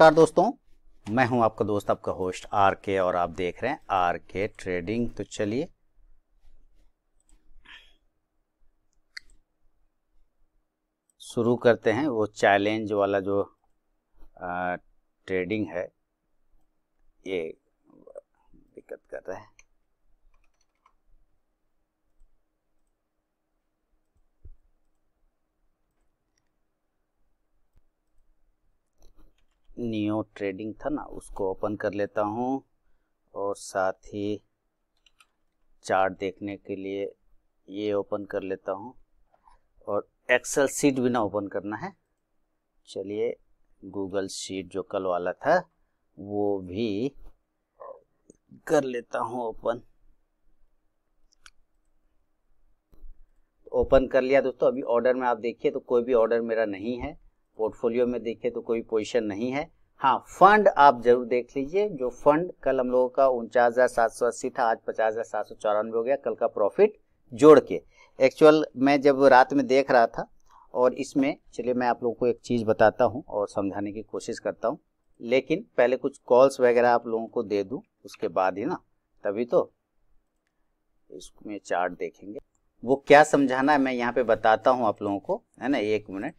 नमस्कार दोस्तों मैं हूं आपका दोस्त आपका होस्ट आर के और आप देख रहे हैं आर के ट्रेडिंग तो चलिए शुरू करते हैं वो चैलेंज वाला जो आ, ट्रेडिंग है ये दिक्कत कर रहा है न्यू ट्रेडिंग था ना उसको ओपन कर लेता हूँ और साथ ही चार्ट देखने के लिए ये ओपन कर लेता हूँ और एक्सेल सीट भी ना ओपन करना है चलिए गूगल शीट जो कल वाला था वो भी कर लेता हूँ ओपन ओपन कर लिया दोस्तों अभी ऑर्डर में आप देखिए तो कोई भी ऑर्डर मेरा नहीं है पोर्टफोलियो में देखें तो कोई पोजिशन नहीं है हाँ फंड आप जरूर देख लीजिए जो फंड कल हम लोगों का उनचास हज़ार सात सौ अस्सी था आज पचास हज़ार सात सौ चौरानवे हो गया कल का प्रॉफिट जोड़ के एक्चुअल मैं जब रात में देख रहा था और इसमें चलिए मैं आप लोगों को एक चीज़ बताता हूँ और समझाने की कोशिश करता हूँ लेकिन पहले कुछ कॉल्स वगैरह आप लोगों को दे दूँ उसके बाद ही ना तभी तो इसमें चार्ट देखेंगे वो क्या समझाना है मैं यहाँ पे बताता हूँ आप लोगों को है ना एक मिनट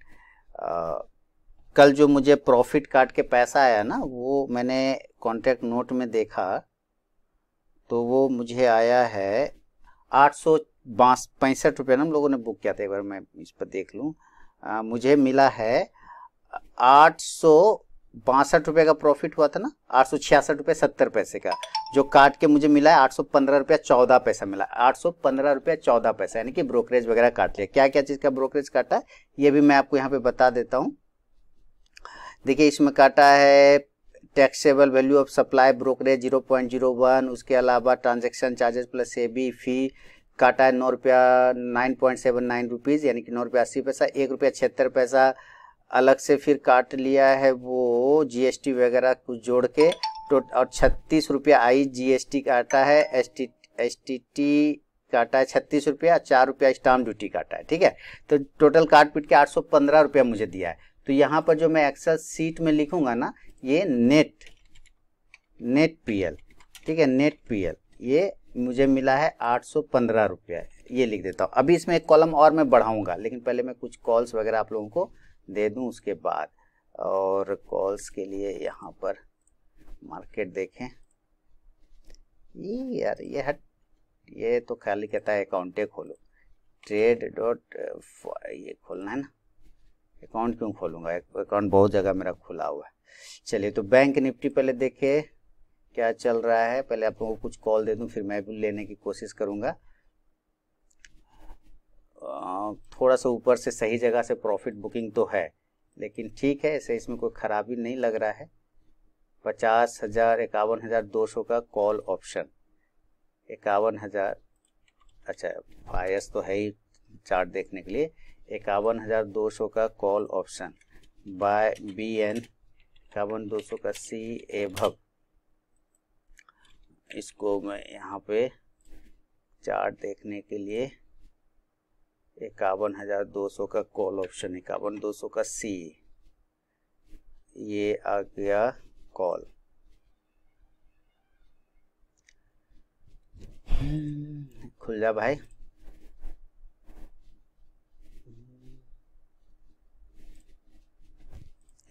आ, कल जो मुझे प्रॉफिट काट के पैसा आया ना वो मैंने कॉन्ट्रैक्ट नोट में देखा तो वो मुझे आया है आठ सौ बास पैंसठ रुपये ना हम लोगों ने बुक किया था एक बार मैं इस पर देख लूँ मुझे मिला है आठ सौ बासठ रुपये का प्रॉफिट हुआ था ना आठ सौ छियासठ रुपये सत्तर पैसे का जो काट के मुझे मिला है आठ सौ पंद्रह रुपया चौदह पैसा मिला आठ सौ पंद्रह रुपया चौदह पैसा यानी कि ब्रोकरेज वगैरह काट लिया क्या क्या चीज़ का ब्रोकरेज काटा है ये भी मैं आपको यहाँ पे बता देता हूँ देखिए इसमें काटा है taxable value of supply brokerage zero उसके अलावा transaction charges plus a fee काटा है नौ रुपया nine point seven nine rupees यानी कि नौ रुपया अस्सी पैसा एक रुपया छिहत्तर पैसा अलग से फिर काट लिया है वो जीएसटी वगैरह कुछ जोड़ के तो और छत्तीस रुपया आई जीएसटी काटा है एस टी टी काटा है छत्तीस रुपया चार रुपया स्टाम्प ड्यूटी काटा है ठीक है तो टोटल काट पीट के आठ सौ पंद्रह रुपया मुझे दिया है तो यहाँ पर जो मैं एक्सेल सीट में लिखूंगा ना ये नेट नेट पीएल ठीक है नेट पीएल ये मुझे मिला है आठ सौ पंद्रह रुपया ये लिख देता हूँ अभी इसमें एक कॉलम और मैं बढ़ाऊंगा लेकिन पहले मैं कुछ कॉल्स वगैरह आप लोगों को दे दूं उसके बाद और कॉल्स के लिए यहाँ पर मार्केट देखें ये यार ये हट ये तो खाली कहता है अकाउंटे खोलो ट्रेड डॉट ये खोलना है ना अकाउंट क्यों खोलूंगा अकाउंट बहुत जगह मेरा खुला हुआ है चलिए तो बैंक निफ्टी पहले देखे क्या चल रहा है पहले आप लोगों को कुछ कॉल दे दूं फिर मैं भी लेने की कोशिश करूंगा थोड़ा सा ऊपर से सही जगह से प्रॉफिट बुकिंग तो है लेकिन ठीक है ऐसे इसमें कोई ख़राबी नहीं लग रहा है पचास हज़ार इक्यावन हज़ार दो सौ का कॉल ऑप्शन इक्यावन हज़ार अच्छा फायस तो है ही चार्ट देखने के लिए इक्यावन हज़ार दो सौ का call option buy B N इक्यावन दो सौ का सी ए भव इसको मैं यहाँ पे चार्ट देखने के लिए इक्यावन हजार दो सौ का कॉल ऑप्शन इक्यावन दो सौ का सी ये आ गया कॉल खुल जा भाई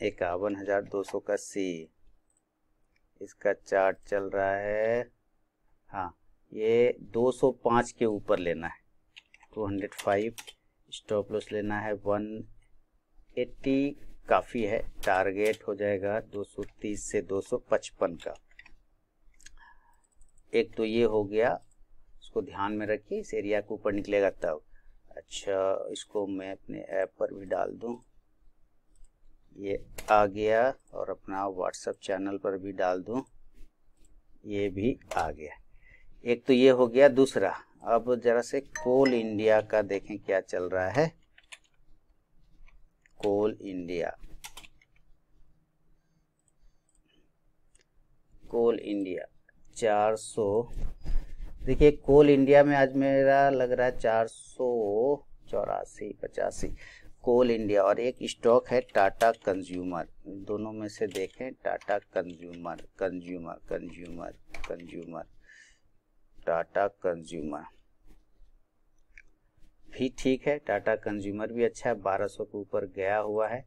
इक्यावन हजार दो सौ का सी इसका चार्ट चल रहा है हाँ ये 205 के ऊपर लेना है two hundred five stop loss लेना है वन एट्टी काफ़ी है टारगेट हो जाएगा 230 से 255 का एक तो ये हो गया इसको ध्यान में रखिए इस एरिया के ऊपर निकलेगा तब अच्छा इसको मैं अपने ऐप पर भी डाल दूं ये आ गया और अपना व्हाट्सएप चैनल पर भी डाल दूं ये भी आ गया एक तो ये हो गया दूसरा अब जरा से कोल इंडिया का देखें क्या चल रहा है कोल इंडिया कोल इंडिया चार सो देखिए कोल इंडिया में आज मेरा लग रहा है चार सो चौरासी पचासी कोल इंडिया और एक स्टॉक है टाटा कंज्यूमर दोनों में से देखें Tata consumer consumer consumer consumer Tata consumer भी ठीक है टाटा कंज्यूमर भी अच्छा है बारह सौ के ऊपर गया हुआ है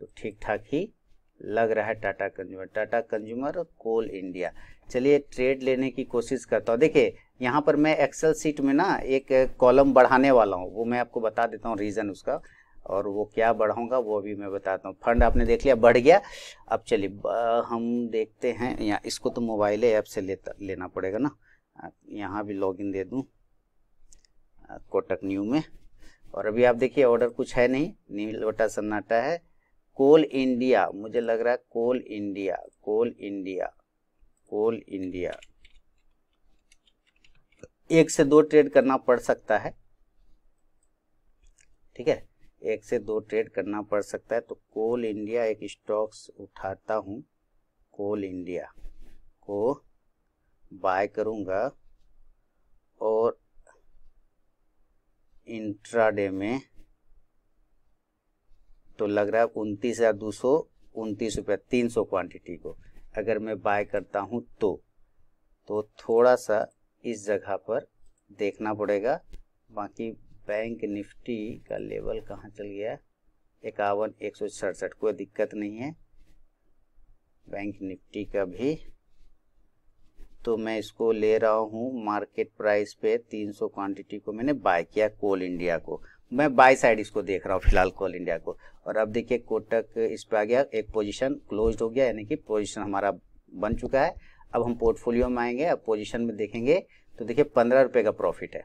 तो ठीक ठाक ही लग रहा है टाटा कंज्यूमर टाटा कंज्यूमर और कोल इंडिया चलिए ट्रेड लेने की कोशिश करता हूँ देखिए यहाँ पर मैं एक्सेल सीट में ना एक कॉलम बढ़ाने वाला हूँ वो मैं आपको बता देता हूँ रीज़न उसका और वो क्या बढ़ाऊंगा वो भी मैं बताता हूँ फंड आपने देख लिया बढ़ गया अब चलिए हम देखते हैं या इसको तो मोबाइल ऐप से लेता लेना पड़ेगा ना यहाँ भी लॉगिन दे दूँ कोटक न्यू में और अभी आप देखिए ऑर्डर कुछ है नहीं नीलोटा सन्नाटा है कोल इंडिया मुझे लग रहा है coal India coal India coal India एक से दो ट्रेड करना पड़ सकता है ठीक है एक से दो ट्रेड करना पड़ सकता है तो कोल इंडिया एक स्टॉक्स उठाता हूँ कोल इंडिया को बाय करूंगा और इंट्राडे में तो लग रहा है उनतीस हज़ार दो सौ उनतीस रुपया तीन सौ क्वान्टिटी को अगर मैं बाय करता हूं तो तो थोड़ा सा इस जगह पर देखना पड़ेगा बाकी बैंक निफ्टी का लेवल कहाँ चल गया इक्यावन एक सौ सड़सठ कोई दिक्कत नहीं है बैंक निफ्टी का भी तो मैं इसको ले रहा हूँ मार्केट प्राइस पे 300 क्वांटिटी को मैंने बाय किया कोल इंडिया को मैं बाय साइड इसको देख रहा हूँ फिलहाल कोल इंडिया को और अब देखिए कोटक इस पर आ गया एक पोजीशन क्लोज हो गया यानी कि पोजीशन हमारा बन चुका है अब हम पोर्टफोलियो में आएंगे अब पोजिशन में देखेंगे तो देखिए पंद्रह रुपये का प्रॉफिट है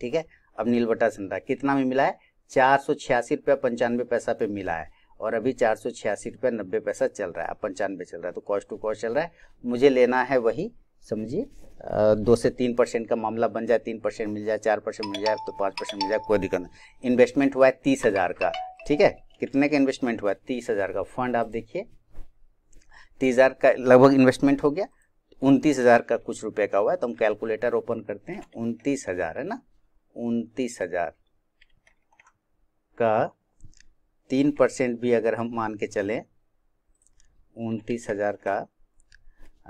ठीक है अब नीलबट्टा संता कितना में मिला है चार सौ छियासी रुपया पंचानवे पैसा पे मिला है और अभी चार सौ छियासी रुपया नब्बे पैसा चल रहा है पंचानवे चल रहा है तो कॉस्ट टू कॉस्ट चल रहा है मुझे लेना है वही समझिए दो से तीन परसेंट का मामला बन जाए तीन परसेंट मिल जाए चार परसेंट मिल जाए तो पाँच परसेंट मिल जाए कोई दिक्कत नहीं इन्वेस्टमेंट हुआ है तीस हज़ार का ठीक है कितने का इन्वेस्टमेंट हुआ है तीस हज़ार का फंड आप देखिए तीस हज़ार का लगभग इन्वेस्टमेंट हो गया उनतीस हज़ार का कुछ रुपए का हुआ है तो हम कैलकुलेटर ओपन करते हैं उनतीस हज़ार है ना उनतीस हज़ार का तीन परसेंट भी अगर हम मान के चले उनतीस हज़ार का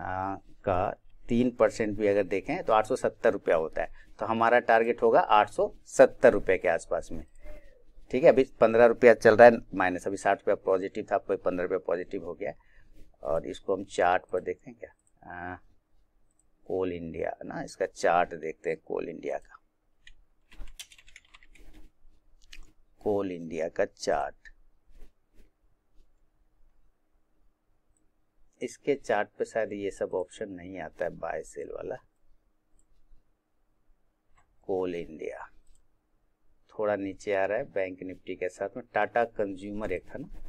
आ, का तीन परसेंट भी अगर देखें तो आठ सौ सत्तर रुपया होता है तो हमारा टारगेट होगा आठ सौ सत्तर रुपये के आसपास में ठीक है अभी पंद्रह रुपया चल रहा है माइनस अभी साठ रुपया पॉजिटिव था कोई पंद्रह रुपया पॉजिटिव हो गया और इसको हम चार्ट पर देखते हैं क्या आ, कोल इंडिया ना इसका चार्ट देखते हैं कोल इंडिया का कोल इंडिया का चार्ट इसके चार्ट पे शायद ये सब ऑप्शन नहीं आता है बाय सेल वाला कोल इंडिया थोड़ा नीचे आ रहा है बैंक निफ्टी के साथ में टाटा कंज्यूमर एक था ना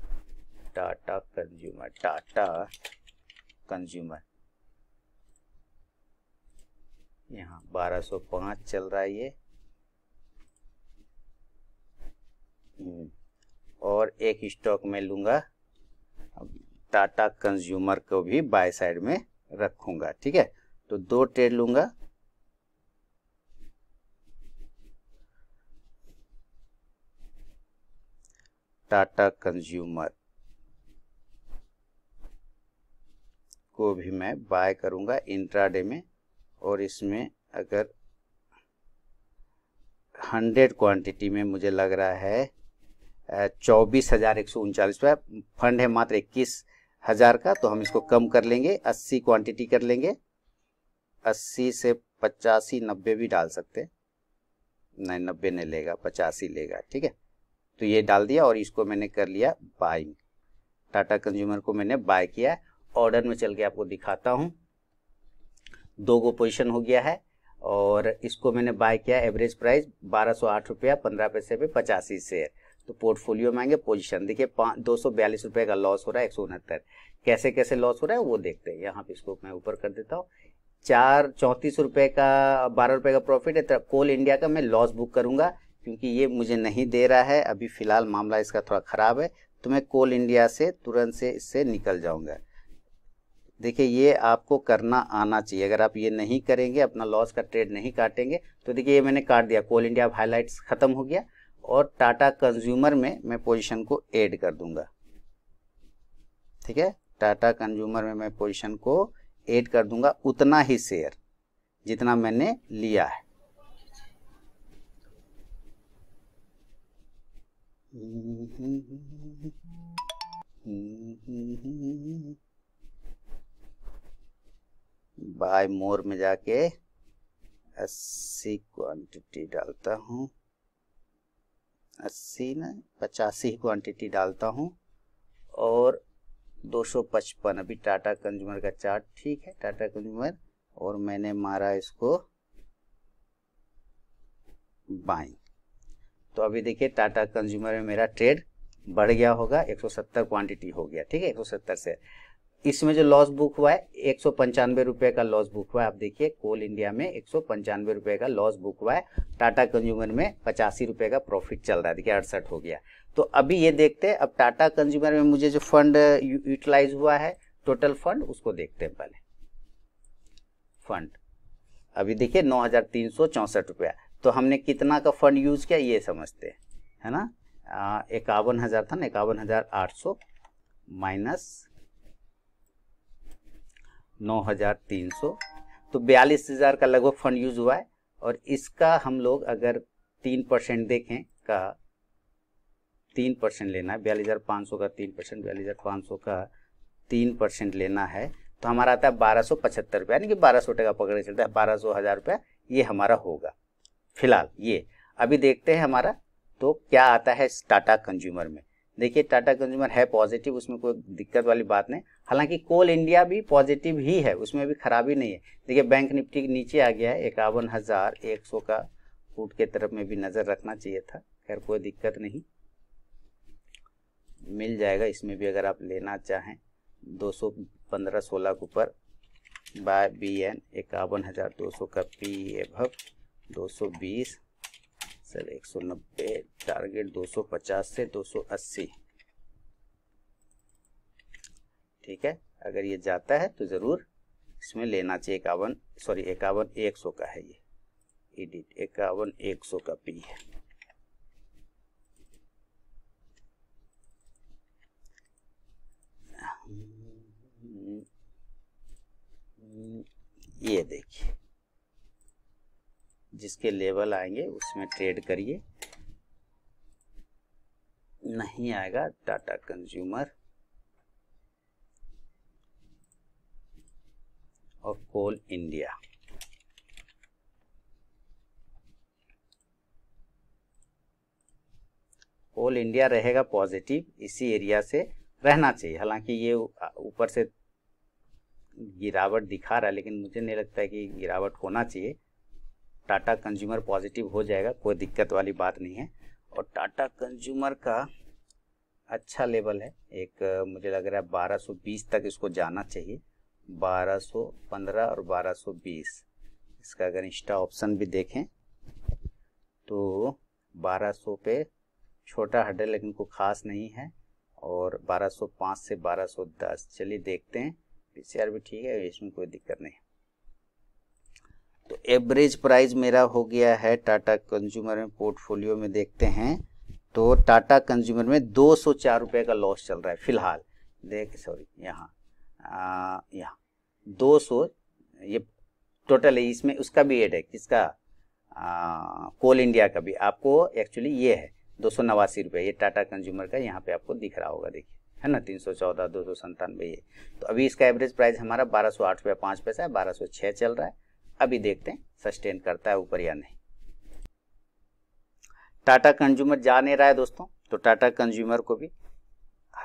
टाटा कंज्यूमर टाटा कंज्यूमर यहाँ 1205 चल रहा है ये हम्म, और एक स्टॉक में लूंगा टाटा कंज्यूमर को भी बाय साइड में रखूंगा ठीक है तो दो ट्रेड लूंगा टाटा कंज्यूमर को भी मैं बाय करूंगा इंट्राडे में और इसमें अगर हंड्रेड क्वांटिटी में मुझे लग रहा है चौबीस हजार एक सौ उनचालीस फंड है मात्र इक्कीस हज़ार का तो हम इसको कम कर लेंगे अस्सी क्वांटिटी कर लेंगे अस्सी से पचासी नब्बे भी डाल सकते नहीं नब्बे नहीं लेगा पचासी लेगा ठीक है तो ये डाल दिया और इसको मैंने कर लिया बाइंग टाटा कंज्यूमर को मैंने बाय किया ऑर्डर में चल के आपको दिखाता हूँ दो गो पोजिशन हो गया है और इसको मैंने बाय किया एवरेज प्राइस बारह सौ आठ रुपया पंद्रह पैसे पे पचासी शेयर तो पोर्टफोलियो में आएंगे पोजिशन देखिए दो सौ बयालीस रुपये का लॉस हो रहा है एक सौ उनहत्तर कैसे कैसे लॉस हो रहा है वो देखते हैं यहाँ पे इसको मैं ऊपर कर देता हूँ चार चौंतीस रुपये का बारह रुपये का प्रॉफिट है तो कोल इंडिया का मैं लॉस बुक करूंगा क्योंकि ये मुझे नहीं दे रहा है अभी फ़िलहाल मामला इसका थोड़ा ख़राब है तो मैं कोल इंडिया से तुरंत से इससे निकल जाऊंगा देखिए ये आपको करना आना चाहिए अगर आप ये नहीं करेंगे अपना लॉस का ट्रेड नहीं काटेंगे तो देखिए ये मैंने काट दिया कोल इंडिया हाईलाइट्स ख़त्म हो गया और टाटा कंज्यूमर में मैं पोजीशन को ऐड कर दूंगा ठीक है टाटा कंज्यूमर में मैं पोजीशन को ऐड कर दूंगा उतना ही शेयर जितना मैंने लिया है बाय मोर में जाके अस्सी क्वांटिटी डालता हूं अस्सी में पचासी क्वांटिटी डालता हूँ और 255 अभी टाटा कंज्यूमर का चार्ट ठीक है टाटा कंज्यूमर और मैंने मारा इसको बाई तो अभी देखिए टाटा कंज्यूमर में मेरा ट्रेड बढ़ गया होगा 170 क्वांटिटी हो गया ठीक है 170 से इसमें जो लॉस बुक हुआ है एक सौ पंचानवे रुपये का लॉस बुक हुआ है आप देखिए कोल इंडिया में एक सौ पंचानवे रुपये का लॉस बुक हुआ है टाटा कंज्यूमर में पचासी रुपये का प्रॉफिट चल रहा है देखिए अड़सठ हो गया तो अभी ये देखते हैं अब टाटा कंज्यूमर में मुझे जो फंड यूटिलाइज हुआ है टोटल फंड उसको देखते हैं पहले फंड अभी देखिए नौ हजार तीन सौ रुपया तो हमने कितना का फंड यूज किया ये समझते हैं है ना इक्यावन हज़ार था ना इक्यावन हज़ार आठ सौ माइनस नौ हज़ार तीन सौ तो बयालीस हज़ार का लगभग फंड यूज हुआ है और इसका हम लोग अगर तीन परसेंट देखें का तीन परसेंट लेना है बयालीस हज़ार पाँच सौ का तीन परसेंट बयालीस हज़ार पाँच सौ का तीन परसेंट लेना है तो हमारा आता है बारह सौ पचहत्तर रुपया यानी कि बारह सौ टका पकड़ के चलता है बारह सौ हज़ार रुपया ये हमारा होगा फिलहाल ये अभी देखते हैं हमारा तो क्या आता है टाटा कंज्यूमर में देखिए टाटा कंज्यूमर है पॉजिटिव उसमें कोई दिक्कत वाली बात नहीं हालांकि कोल इंडिया भी पॉजिटिव ही है उसमें भी खराबी नहीं है देखिए बैंक निफ्टी नीचे आ गया है इक्यावन हज़ार एक सौ का फूट के तरफ में भी नज़र रखना चाहिए था खैर कोई दिक्कत नहीं मिल जाएगा इसमें भी अगर आप लेना चाहें दो सौ पंद्रह सोलह के ऊपर बाय बी एन इक्यावन हज़ार दो सौ का पी एभ दो सौ बीस सर 190 टारगेट 250 से 280 ठीक है अगर ये जाता है तो ज़रूर इसमें लेना चाहिए इक्यावन सॉरी इक्यावन एक सौ का है ये एडिट इक्यावन एक सौ का पी है ये देखिए जिसके लेवल आएंगे उसमें ट्रेड करिए नहीं आएगा टाटा कंज्यूमर और कोल इंडिया कोल इंडिया रहेगा पॉजिटिव इसी एरिया से रहना चाहिए हालांकि ये ऊपर से गिरावट दिखा रहा है लेकिन मुझे नहीं लगता है कि गिरावट होना चाहिए टाटा कंज्यूमर पॉजिटिव हो जाएगा कोई दिक्कत वाली बात नहीं है और टाटा कंज्यूमर का अच्छा लेवल है एक मुझे लग रहा है 1220 तक इसको जाना चाहिए 1215 और 1220 इसका अगर इंस्टा ऑप्शन भी देखें तो 1200 पे छोटा हड्डे लेकिन को खास नहीं है और 1205 से 1210 चलिए देखते हैं पीसीआर भी ठीक है इसमें कोई दिक्कत नहीं तो एवरेज प्राइस मेरा हो गया है टाटा कंज्यूमर में पोर्टफोलियो में देखते हैं तो टाटा कंज्यूमर में दो सौ चार रुपये का लॉस चल रहा है फिलहाल देख सॉरी यहाँ यहाँ दो सौ ये टोटल है इसमें उसका भी एड है किसका कोल इंडिया का भी आपको एक्चुअली ये है दो सौ नवासी रुपये ये टाटा कंज्यूमर का यहाँ पे आपको दिख रहा होगा देखिए है ना तीन सौ चौदह दो सौ संतानवे ये तो अभी इसका एवरेज प्राइस हमारा बारह सौ आठ रुपया पाँच पैसा है बारह सौ छः चल रहा है अभी देखते हैं सस्टेन करता है ऊपर या नहीं टाटा कंज्यूमर जा नहीं रहा है दोस्तों तो टाटा कंज्यूमर को भी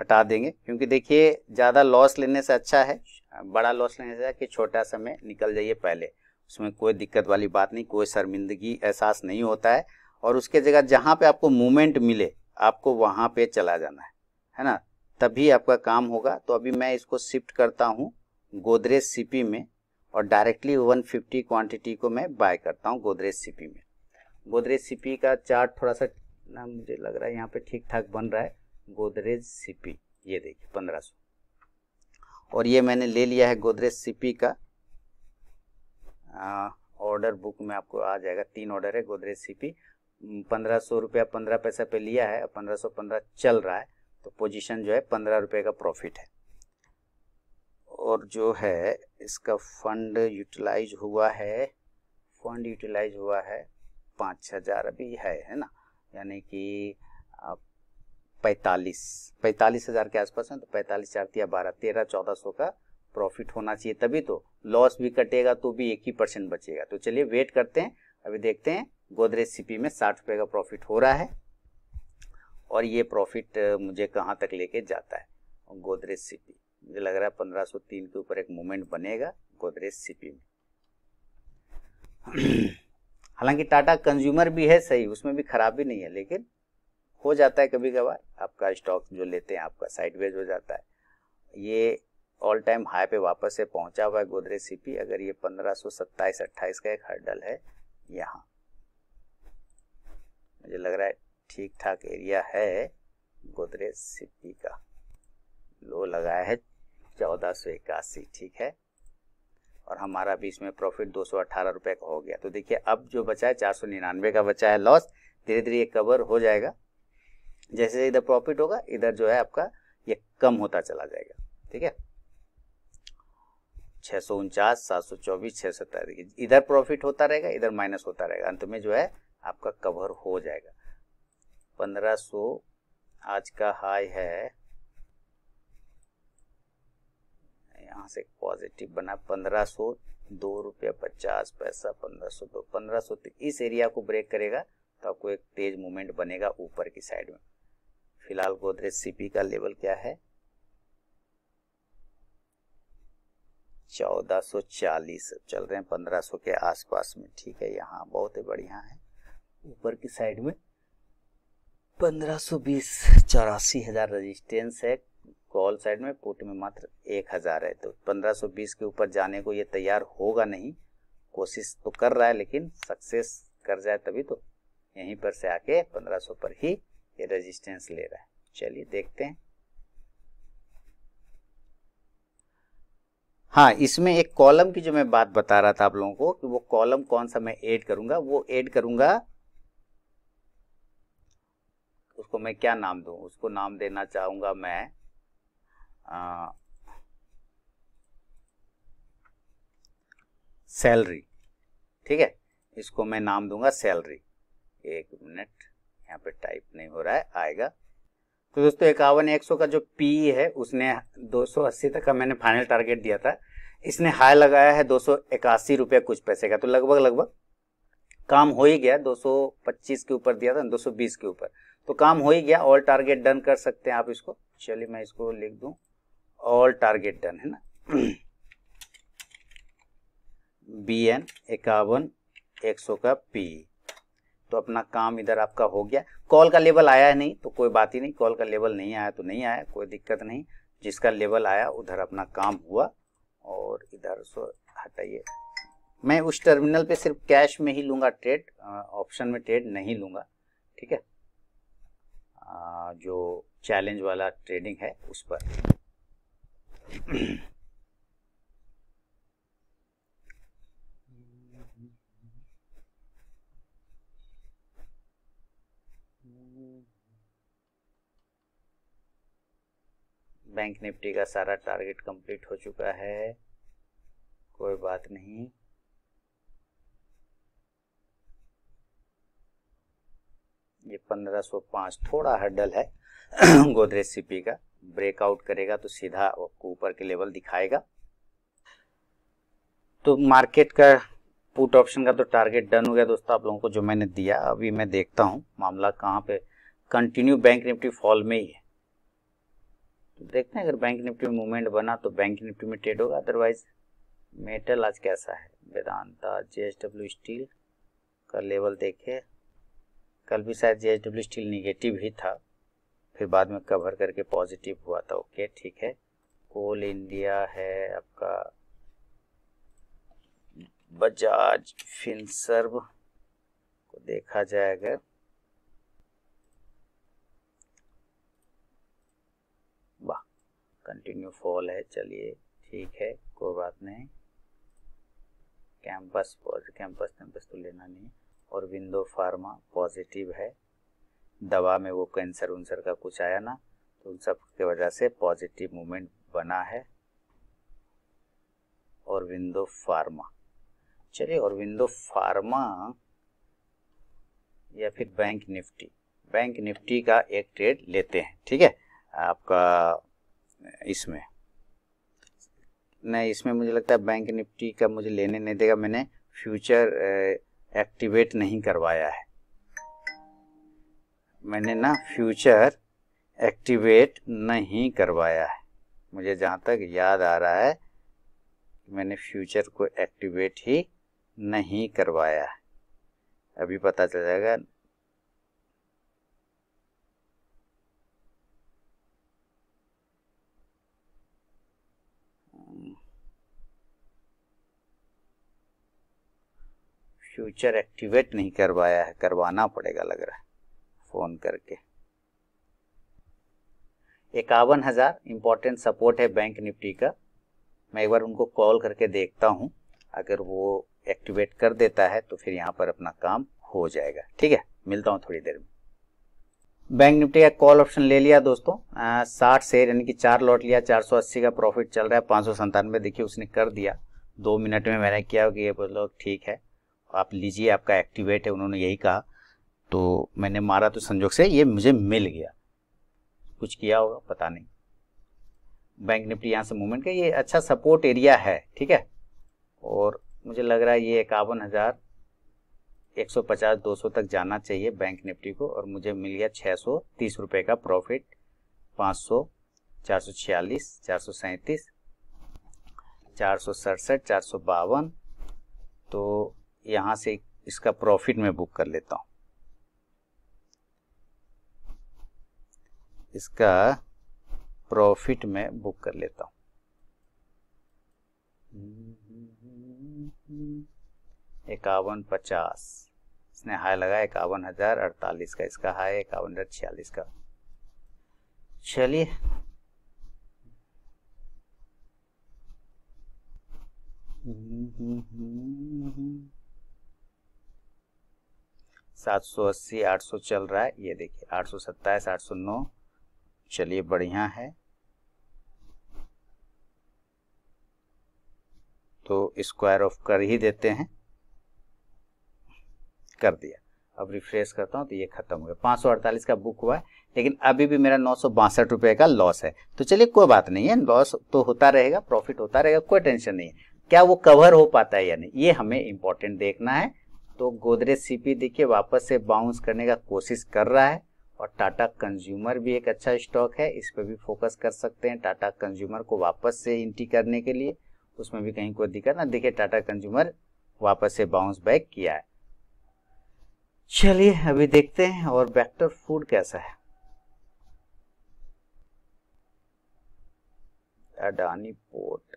हटा देंगे क्योंकि देखिए ज़्यादा लॉस लेने से अच्छा है बड़ा लॉस लेने से अच्छा कि छोटा समय निकल जाइए पहले उसमें कोई दिक्कत वाली बात नहीं कोई शर्मिंदगी एहसास नहीं होता है और उसके जगह जहाँ पे आपको मूवमेंट मिले आपको वहाँ पे चला जाना है है ना तभी आपका काम होगा तो अभी मैं इसको शिफ्ट करता हूँ गोदरेज सीपी में और डायरेक्टली 150 क्वांटिटी को मैं बाय करता हूँ गोदरेज सीपी में गोदरेज सीपी का चार्ट थोड़ा सा ना मुझे लग रहा है यहाँ पे ठीक ठाक बन रहा है गोदरेज सीपी ये देखिए पंद्रह सौ और ये मैंने ले लिया है गोदरेज सीपी का ऑर्डर बुक में आपको आ जाएगा तीन ऑर्डर है गोदरेज सीपी पंद्रह सौ रुपया पंद्रह पैसा पे लिया है पंद्रह सौ पंद्रह चल रहा है तो पोजीशन जो है पंद्रह रुपये का प्रॉफिट है और जो है इसका फंड यूटिलाइज हुआ है फंड यूटिलाइज हुआ है पाँच हजार अभी है है ना यानी कि पैंतालीस पैंतालीस हजार के आसपास है तो पैंतालीस चार या बारह तेरह चौदह सौ का प्रॉफिट होना चाहिए तभी तो लॉस भी कटेगा तो भी एक ही परसेंट बचेगा तो चलिए वेट करते हैं अभी देखते हैं गोदरेज सीपी में साठ रुपये का प्रॉफिट हो रहा है और ये प्रॉफिट मुझे कहाँ तक लेके जाता है गोदरेज सीपी मुझे लग रहा है पंद्रह सौ तीन के ऊपर एक मूवमेंट बनेगा गोदरेज सीपी में हालांकि टाटा कंज्यूमर भी है सही उसमें भी खराबी नहीं है लेकिन हो जाता है कभी कभार आपका स्टॉक जो लेते हैं आपका साइडवेज हो जाता है ये ऑल टाइम हाई पे वापस से पहुंचा हुआ है गोदरेज सीपी अगर ये पंद्रह सो सत्ताईस अट्ठाईस का एक हर्डल है यहाँ मुझे लग रहा है ठीक ठाक एरिया है गोदरेज सीपी का लो लगाया है चौदह सौ इक्यासी ठीक है और हमारा बीच में प्रॉफिट दो सौ अट्ठारह रुपये का हो गया तो देखिए अब जो बचा है चार सौ निन्यानवे का बचा है लॉस धीरे धीरे ये कवर हो जाएगा जैसे जैसे इधर प्रॉफिट होगा इधर जो है आपका ये कम होता चला जाएगा ठीक है छः सौ उनचास सात सौ चौबीस छः सौ देखिए इधर प्रॉफिट होता रहेगा इधर माइनस होता रहेगा अंत में जो है आपका कवर हो जाएगा पंद्रह सौ आज का हाई है यहाँ से पॉजिटिव बना पंद्रह सौ दो रुपया पचास पैसा पंद्रह सौ दो पंद्रह सौ तो इस एरिया को ब्रेक करेगा तो आपको एक तेज मूवमेंट बनेगा ऊपर की साइड में फिलहाल गोदरेज सीपी का लेवल क्या है चौदह सौ चालीस चल रहे हैं पंद्रह सौ के आसपास में ठीक है यहाँ बहुत ही बढ़िया है ऊपर की साइड में पंद्रह सौ बीस चौरासी हजार रजिस्टेंस है कॉल साइड में पुट में मात्र एक हज़ार है तो 1520 के ऊपर जाने को ये तैयार होगा नहीं कोशिश तो कर रहा है लेकिन सक्सेस कर जाए तभी तो यहीं पर से आके 1500 पर ही ये रेजिस्टेंस ले रहा है चलिए देखते हैं हाँ इसमें एक कॉलम की जो मैं बात बता रहा था आप लोगों को कि वो कॉलम कौन सा मैं ऐड करूंगा वो ऐड करूंगा उसको मैं क्या नाम दू उसको नाम देना चाहूंगा मैं सैलरी ठीक है इसको मैं नाम दूंगा सैलरी एक मिनट यहाँ पे टाइप नहीं हो रहा है आएगा तो दोस्तों इक्यावन एक सौ का जो पी है उसने 280 तक का मैंने फाइनल टारगेट दिया था इसने हाई लगाया है दो सौ रुपया कुछ पैसे का तो लगभग लगभग काम हो ही गया 225 के ऊपर दिया था 220 के ऊपर तो काम हो ही गया और टारगेट डन कर सकते हैं आप इसको चलिए मैं इसको लिख दूँ ऑल टारगेट डन है ना बी एन इक्यावन एक सौ का पी तो अपना काम इधर आपका हो गया कॉल का लेवल आया है नहीं तो कोई बात ही नहीं कॉल का लेवल नहीं आया तो नहीं आया कोई दिक्कत नहीं जिसका लेवल आया उधर अपना काम हुआ और इधर सो हटाइए मैं उस टर्मिनल पे सिर्फ कैश में ही लूंगा ट्रेड ऑप्शन में ट्रेड नहीं लूंगा ठीक है आ, जो चैलेंज वाला ट्रेडिंग है उस पर बैंक निफ्टी का सारा टारगेट कंप्लीट हो चुका है कोई बात नहीं ये 1505 थोड़ा हडल है गोदरेज सीपी का ब्रेकआउट करेगा तो सीधा आपको ऊपर के लेवल दिखाएगा तो मार्केट का पुट ऑप्शन का तो टारगेट डन हो गया दोस्तों आप लोगों को जो मैंने दिया अभी मैं देखता हूं मामला कहां पे कंटिन्यू बैंक निफ्टी फॉल में ही है तो देखते हैं अगर बैंक निफ्टी में मूवमेंट बना तो बैंक निफ्टी में ट्रेड होगा अदरवाइज मेटल आज कैसा है वेदांता जे स्टील का लेवल देखे कल भी शायद जे स्टील निगेटिव ही था फिर बाद में कवर करके पॉजिटिव हुआ था ओके ठीक है कोल इंडिया है आपका बजाज फिनसर्व को देखा जाएगा वाह कंटिन्यू फॉल है चलिए ठीक है कोई बात नहीं कैंपस कैंपस कैंपस तो लेना नहीं और विंडो फार्मा पॉजिटिव है दवा में वो कैंसर उन्सर का कुछ आया ना तो उन सब के वजह से पॉजिटिव मूवमेंट बना है और विंडो फार्मा चलिए और विंडो फार्मा या फिर बैंक निफ्टी बैंक निफ्टी का एक ट्रेड लेते हैं ठीक है आपका इसमें नहीं इसमें मुझे लगता है बैंक निफ्टी का मुझे लेने नहीं देगा मैंने फ्यूचर एक्टिवेट नहीं करवाया है मैंने ना फ्यूचर एक्टिवेट नहीं करवाया है मुझे जहाँ तक याद आ रहा है मैंने फ्यूचर को एक्टिवेट ही नहीं करवाया है अभी पता चल जाएगा फ्यूचर एक्टिवेट नहीं करवाया है करवाना पड़ेगा लग रहा है फ़ोन करके इक्यावन हज़ार इम्पोर्टेंट सपोर्ट है बैंक निफ्टी का मैं एक बार उनको कॉल करके देखता हूँ अगर वो एक्टिवेट कर देता है तो फिर यहाँ पर अपना काम हो जाएगा ठीक है मिलता हूँ थोड़ी देर में बैंक निफ्टी का कॉल ऑप्शन ले लिया दोस्तों साठ शेयर यानी कि चार लॉट लिया चार सौ अस्सी का प्रॉफिट चल रहा है पाँच सौ संतानवे देखिए उसने कर दिया दो मिनट में मैंने किया कि ये बोलो ठीक है आप लीजिए आपका एक्टिवेट है उन्होंने यही कहा तो मैंने मारा तो संजोग से ये मुझे मिल गया कुछ किया होगा पता नहीं बैंक निफ्टी यहाँ से मूवमेंट का ये अच्छा सपोर्ट एरिया है ठीक है और मुझे लग रहा है ये इक्यावन हज़ार एक सौ पचास दो सौ तक जाना चाहिए बैंक निफ्टी को और मुझे मिल गया छः सौ तीस रुपये का प्रॉफिट पाँच सौ चार सौ छियालीस चार सौ सैंतीस चार सौ सड़सठ चार सौ बावन तो यहाँ से इसका प्रॉफिट मैं बुक कर लेता हूँ इसका प्रॉफिट मैं बुक कर लेता हूं इक्यावन पचास इसने हाई लगा इक्यावन हजार अड़तालीस का इसका हाई इक्यावन हजार छियालीस का चलिए सात सौ अस्सी आठ सौ चल रहा है ये देखिए आठ सौ सत्ताईस आठ सौ नौ चलिए बढ़िया है तो स्क्वायर ऑफ कर ही देते हैं कर दिया अब रिफ्रेश करता हूं तो ये खत्म हो गया पांच सौ अड़तालीस का बुक हुआ है लेकिन अभी भी मेरा नौ सौ बासठ रुपए का लॉस है तो चलिए कोई बात नहीं है लॉस तो होता रहेगा प्रॉफिट होता रहेगा कोई टेंशन नहीं है क्या वो कवर हो पाता है या नहीं ये हमें इंपॉर्टेंट देखना है तो गोदरेज सीपी देखिए वापस से बाउंस करने का कोशिश कर रहा है और टाटा कंज्यूमर भी एक अच्छा स्टॉक है इस पर भी फोकस कर सकते हैं टाटा कंज्यूमर को वापस से इंट्री करने के लिए उसमें भी कहीं कोई दिक्कत ना देखिए टाटा कंज्यूमर वापस से बाउंस बैक किया है चलिए अभी देखते हैं और वेक्टर फूड कैसा है अडानी पोर्ट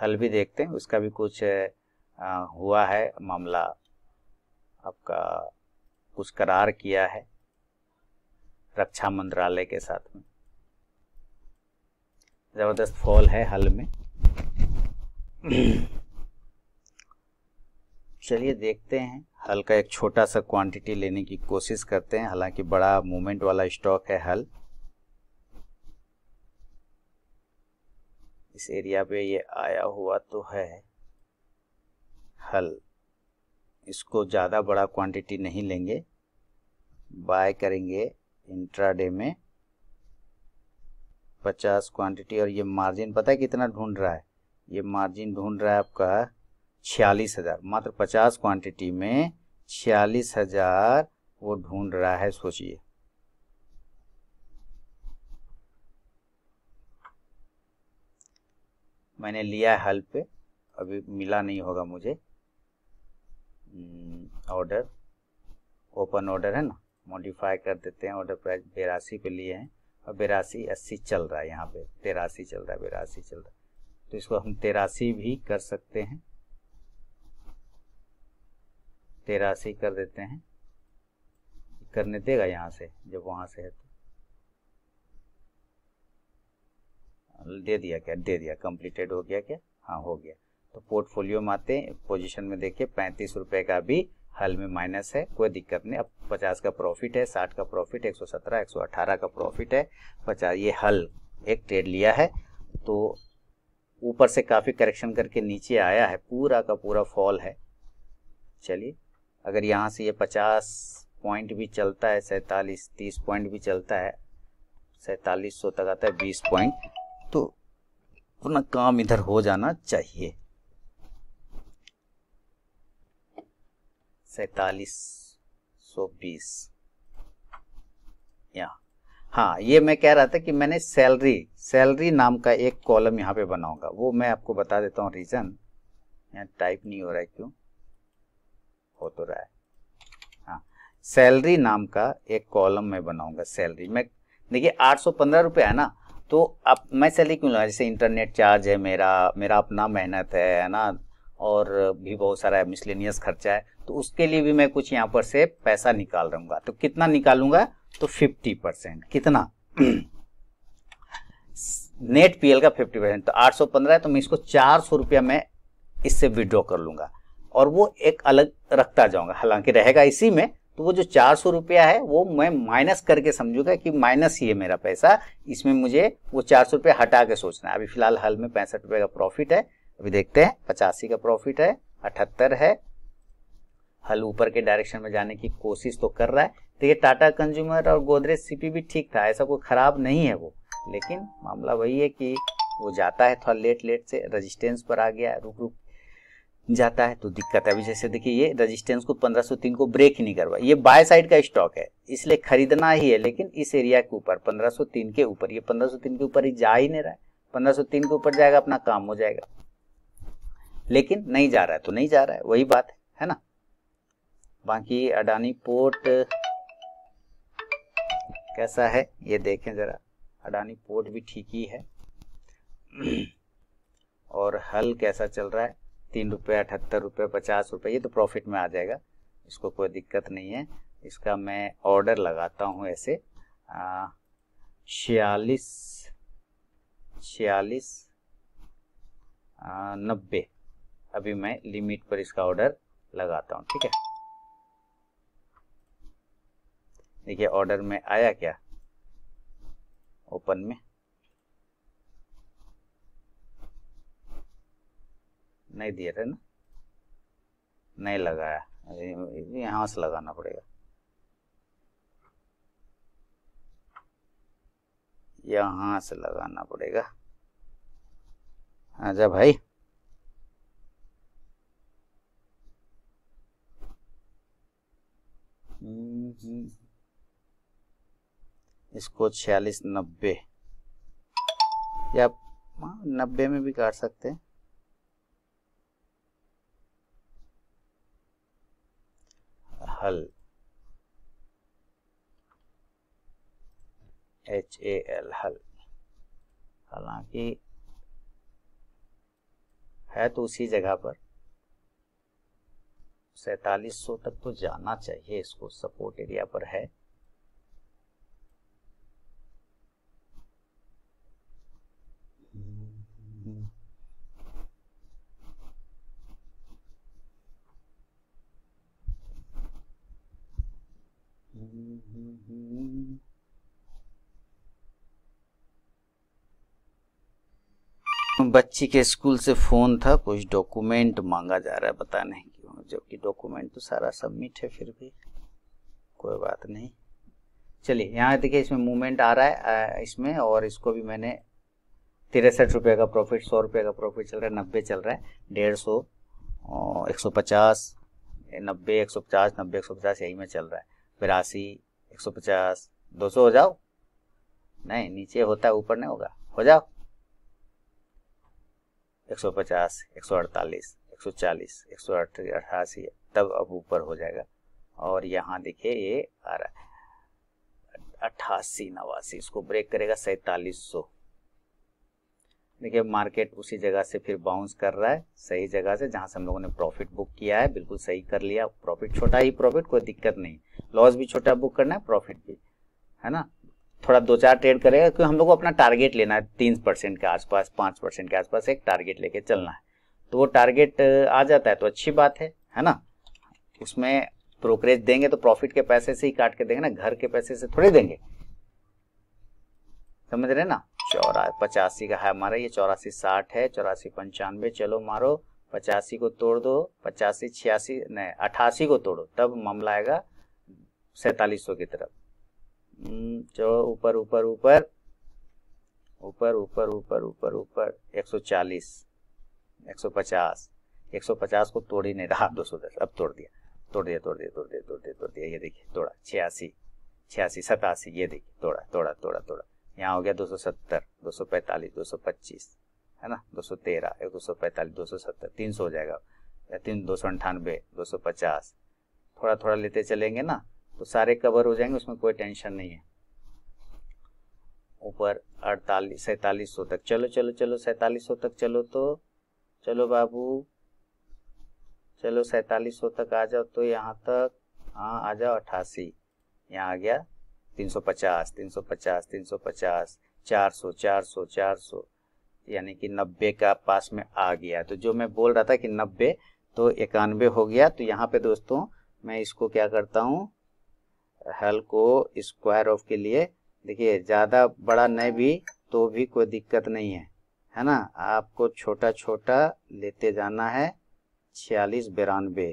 हल भी देखते हैं उसका भी कुछ आ, हुआ है मामला आपका कुछ करार किया है रक्षा मंत्रालय के साथ में ज़बरदस्त फॉल है हल में चलिए देखते हैं हल का एक छोटा सा क्वांटिटी लेने की कोशिश करते हैं हालांकि बड़ा मूवमेंट वाला स्टॉक है हल इस एरिया पे ये आया हुआ तो है हल इसको ज़्यादा बड़ा क्वांटिटी नहीं लेंगे बाय करेंगे इंट्राडे में पचास क्वांटिटी और ये मार्जिन पता है कितना ढूंढ रहा है ये मार्जिन ढूंढ रहा है आपका छियालीस हज़ार मात्र पचास क्वांटिटी में छियालीस हज़ार वो ढूंढ रहा है सोचिए मैंने लिया है हल पे अभी मिला नहीं होगा मुझे ऑर्डर ओपन ऑर्डर है ना मॉडिफाई कर देते हैं ऑर्डर प्राइस बेरासी पे लिए हैं और बेरासी अस्सी चल रहा है यहाँ पे तेरासी चल रहा है बेरासी चल रहा है तो इसको हम तेरासी भी कर सकते हैं तेरासी कर देते हैं करने देगा यहाँ से जब वहाँ से है तो दे दिया क्या दे दिया कंप्लीटेड हो गया क्या हाँ हो गया तो पोर्टफोलियो में आते पोजिशन में देखिए पैंतीस रुपए का भी हल में माइनस है कोई दिक्कत नहीं अब पचास का प्रॉफिट है साठ का प्रॉफिट एक सौ सत्रह एक सौ अठारह का प्रॉफिट है पचास ये हल एक ट्रेड लिया है तो ऊपर से काफ़ी करेक्शन करके नीचे आया है पूरा का पूरा फॉल है चलिए अगर यहाँ से ये पचास पॉइंट भी चलता है सैतालीस तीस पॉइंट भी चलता है सैतालीस सौ तक आता है बीस पॉइंट तो अपना काम इधर हो जाना चाहिए सैतालीस सौ बीस यहाँ हाँ ये मैं कह रहा था कि मैंने सैलरी सैलरी नाम का एक कॉलम यहाँ पे बनाऊंगा वो मैं आपको बता देता हूँ रीज़न यहाँ टाइप नहीं हो रहा है क्यों हो तो रहा है हाँ सैलरी नाम का एक कॉलम मैं बनाऊंगा सैलरी मैं देखिए आठ सौ पंद्रह रुपये है ना तो अब मैं सैलरी क्यों लूँगा जैसे इंटरनेट चार्ज है मेरा मेरा अपना मेहनत है है ना और भी बहुत सारा मिसलिनियस खर्चा है तो उसके लिए भी मैं कुछ यहाँ पर से पैसा निकाल रहा तो कितना निकालूंगा तो फिफ्टी परसेंट कितना नेट पीएल का फिफ्टी परसेंट तो आठ सौ पंद्रह है तो मैं इसको चार सौ रुपया मैं इससे विड्रॉ कर लूंगा और वो एक अलग रखता जाऊंगा हालांकि रहेगा इसी में तो वो जो चार सौ रुपया है वो मैं माइनस करके समझूंगा कि माइनस ही है मेरा पैसा इसमें मुझे वो चार सौ रुपया हटा के सोचना है अभी फिलहाल हल में पैंसठ रुपये का प्रॉफिट है अभी देखते हैं पचासी का प्रॉफिट है अठहत्तर है हल ऊपर के डायरेक्शन में जाने की कोशिश तो कर रहा है देखिए टाटा कंज्यूमर और गोदरेज सीपी भी ठीक था ऐसा कोई खराब नहीं है वो लेकिन मामला वही है कि वो जाता है थोड़ा लेट लेट से रेजिस्टेंस पर आ गया रुक रुक जाता है तो दिक्कत है अभी जैसे देखिए ये रेजिस्टेंस को 1503 को ब्रेक ही नहीं करवा ये बाय साइड का स्टॉक है इसलिए खरीदना ही है लेकिन इस एरिया के ऊपर 1503 के ऊपर ये 1503 के ऊपर ही जा ही नहीं रहा है 1503 के ऊपर जाएगा अपना काम हो जाएगा लेकिन नहीं जा रहा है तो नहीं जा रहा है वही बात है है ना बाकी अडानी पोर्ट कैसा है ये देखें जरा अडानी पोर्ट भी ठीक ही है और हल कैसा चल रहा है तीन रुपये अठहत्तर रुपये पचास रुपये ये तो प्रॉफिट में आ जाएगा इसको कोई दिक्कत नहीं है इसका मैं ऑर्डर लगाता हूँ ऐसे छियालीस छियालीस नब्बे अभी मैं लिमिट पर इसका ऑर्डर लगाता हूँ ठीक है देखिए ऑर्डर में आया क्या ओपन में नहीं दिए थे ना नहीं लगाया यहाँ से लगाना पड़ेगा यहाँ से लगाना पड़ेगा आजा भाई हम्म, इसको छियालीस नब्बे या हाँ, नब्बे में भी काट सकते हैं हल एच ए एल हल हालांकि है तो उसी जगह पर सैतालीस सौ तक तो जाना चाहिए इसको सपोर्ट एरिया पर है बच्ची के स्कूल से फ़ोन था कुछ डॉक्यूमेंट मांगा जा रहा है बता नहीं क्यों जबकि डॉक्यूमेंट तो सारा सबमिट है फिर भी कोई बात नहीं चलिए यहाँ देखिए इसमें मूवमेंट आ रहा है इसमें और इसको भी मैंने तिरसठ रुपये का प्रॉफिट सौ रुपये का प्रॉफिट चल रहा है नब्बे चल रहा है डेढ़ सौ एक सौ पचास नब्बे एक सौ पचास नब्बे एक सौ पचास यही में चल रहा है बिरासी एक सौ पचास दो सौ हो जाओ नहीं नीचे होता है ऊपर नहीं होगा हो जाओ एक सौ पचास एक सौ अड़तालीस एक सौ चालीस एक सौ अठासी तब अब ऊपर हो जाएगा और यहाँ देखिए ये आ रहा है अट्ठासी नवासी इसको ब्रेक करेगा सैतालीस सौ देखिए मार्केट उसी जगह से फिर बाउंस कर रहा है सही जगह से जहां से हम लोगों ने प्रॉफिट बुक किया है बिल्कुल सही कर लिया प्रॉफिट छोटा ही प्रॉफिट कोई दिक्कत नहीं लॉस भी छोटा बुक करना है प्रॉफिट भी है ना थोड़ा दो चार ट्रेड करेगा क्योंकि हम लोग को अपना टारगेट लेना है तीन परसेंट के आसपास पाँच परसेंट के आसपास एक टारगेट लेके चलना है तो वो टारगेट आ जाता है तो अच्छी बात है है ना उसमें ब्रोकरेज देंगे तो प्रॉफिट के पैसे से ही काट के देंगे ना घर के पैसे से थोड़े देंगे समझ रहे ना चौरा पचासी का है हमारा ये चौरासी साठ है चौरासी पंचानवे चलो मारो पचासी को तोड़ दो पचासी छियासी नहीं अठासी को तोड़ो तब मामला आएगा सैतालीस की तरफ हम्म, चलो ऊपर ऊपर ऊपर ऊपर ऊपर ऊपर ऊपर ऊपर एक सौ चालीस एक सौ पचास एक सौ पचास को तोड़ ही नहीं रहा दो सौ दस अब तोड़ दिया तोड़ दिया तोड़ दिया तोड़ दिया तोड़ दिया तोड़ दिया ये देखिए तोड़ा छियासी छियासी सतासी ये देखिए तोड़ा तोड़ा तोड़ा तोड़ा यहाँ हो गया 270, 245, 225 है ना 213, एक सत्तर तीन सौ हो जाएगा या तीन दो सौ अंठानवे दो सौ पचास थोड़ा थोड़ा लेते चलेंगे ना तो सारे कवर हो जाएंगे उसमें कोई टेंशन नहीं है ऊपर अड़तालीस सैतालीस सौ तक चलो चलो चलो सैतालीस सौ तक चलो तो चलो बाबू चलो सैतालीस सौ तक आ जाओ तो यहाँ तक हाँ आ जाओ अट्ठासी यहाँ आ गया चार सौ चार सौ चार सौ यानी कि 90 का पास में आ गया तो जो मैं बोल रहा था कि 90 तो इक्यानवे हो गया तो यहाँ पे दोस्तों मैं इसको क्या करता हूँ हल को स्क्वायर ऑफ के लिए देखिए ज़्यादा बड़ा नहीं भी तो भी कोई दिक्कत नहीं है है ना आपको छोटा छोटा लेते जाना है छियालीस बिरानवे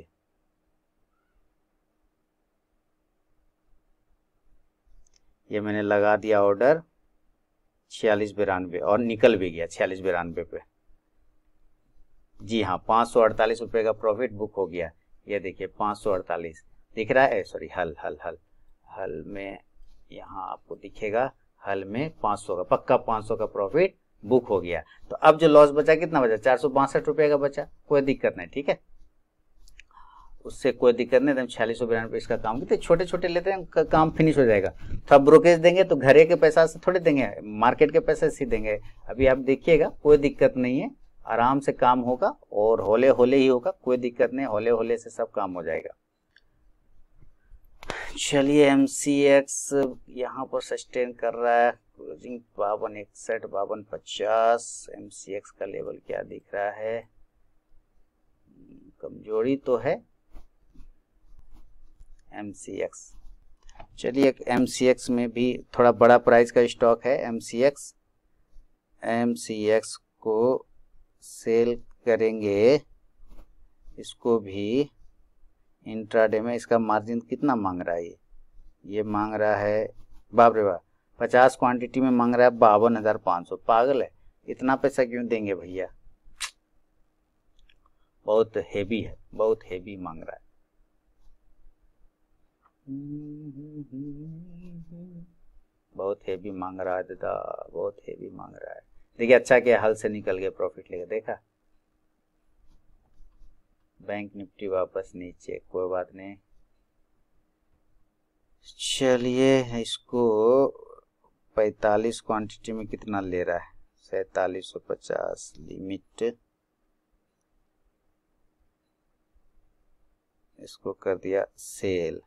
ये मैंने लगा दिया ऑर्डर छियालीस बिरानवे और निकल भी गया छियालीस बिरानवे पे जी हाँ पाँच सौ अड़तालीस रुपए का प्रॉफिट बुक हो गया ये देखिए पांच सौ अड़तालीस दिख रहा है सॉरी हल हल हल हल में यहाँ आपको दिखेगा हल में पांच सौ का पक्का पांच सौ का प्रॉफिट बुक हो गया तो अब जो लॉस बचा कितना बचा चार सौ बासठ रुपए का बचा कोई दिक्कत नहीं ठीक है उससे कोई दिक्कत नहीं तो हम छियालीस सौ बिरानवे इसका काम करते छोटे छोटे लेते हैं काम फिनिश हो जाएगा आप तो ब्रोकेज देंगे तो घरे के पैसा से थोड़े देंगे मार्केट के पैसे से देंगे अभी आप देखिएगा कोई दिक्कत नहीं है आराम से काम होगा और होले होले ही होगा कोई दिक्कत नहीं होले होले से सब काम हो जाएगा चलिए एम सी एक्स यहाँ पर सस्टेन कर रहा है क्लोजिंग बावन इकसठ बावन पचास एम सी एक्स का लेवल क्या दिख रहा है कमजोरी तो है एम चलिए एम में भी थोड़ा बड़ा प्राइस का स्टॉक है एम सी एक्स को सेल करेंगे इसको भी इंट्राडे में इसका मार्जिन कितना मांग रहा है ये ये मांग रहा है बाप रे बाप पचास क्वांटिटी में मांग रहा है बावन हज़ार पाँच सौ पागल है इतना पैसा क्यों देंगे भैया बहुत हेवी है बहुत हेवी मांग रहा है बहुत हेवी मांग रहा है दादा बहुत हेवी मांग रहा है देखिए अच्छा क्या हल से निकल गया प्रॉफिट लेकर देखा बैंक निफ्टी वापस नीचे कोई बात नहीं चलिए इसको 45 क्वांटिटी में कितना ले रहा है सैतालीस सौ पचास लिमिट इसको कर दिया सेल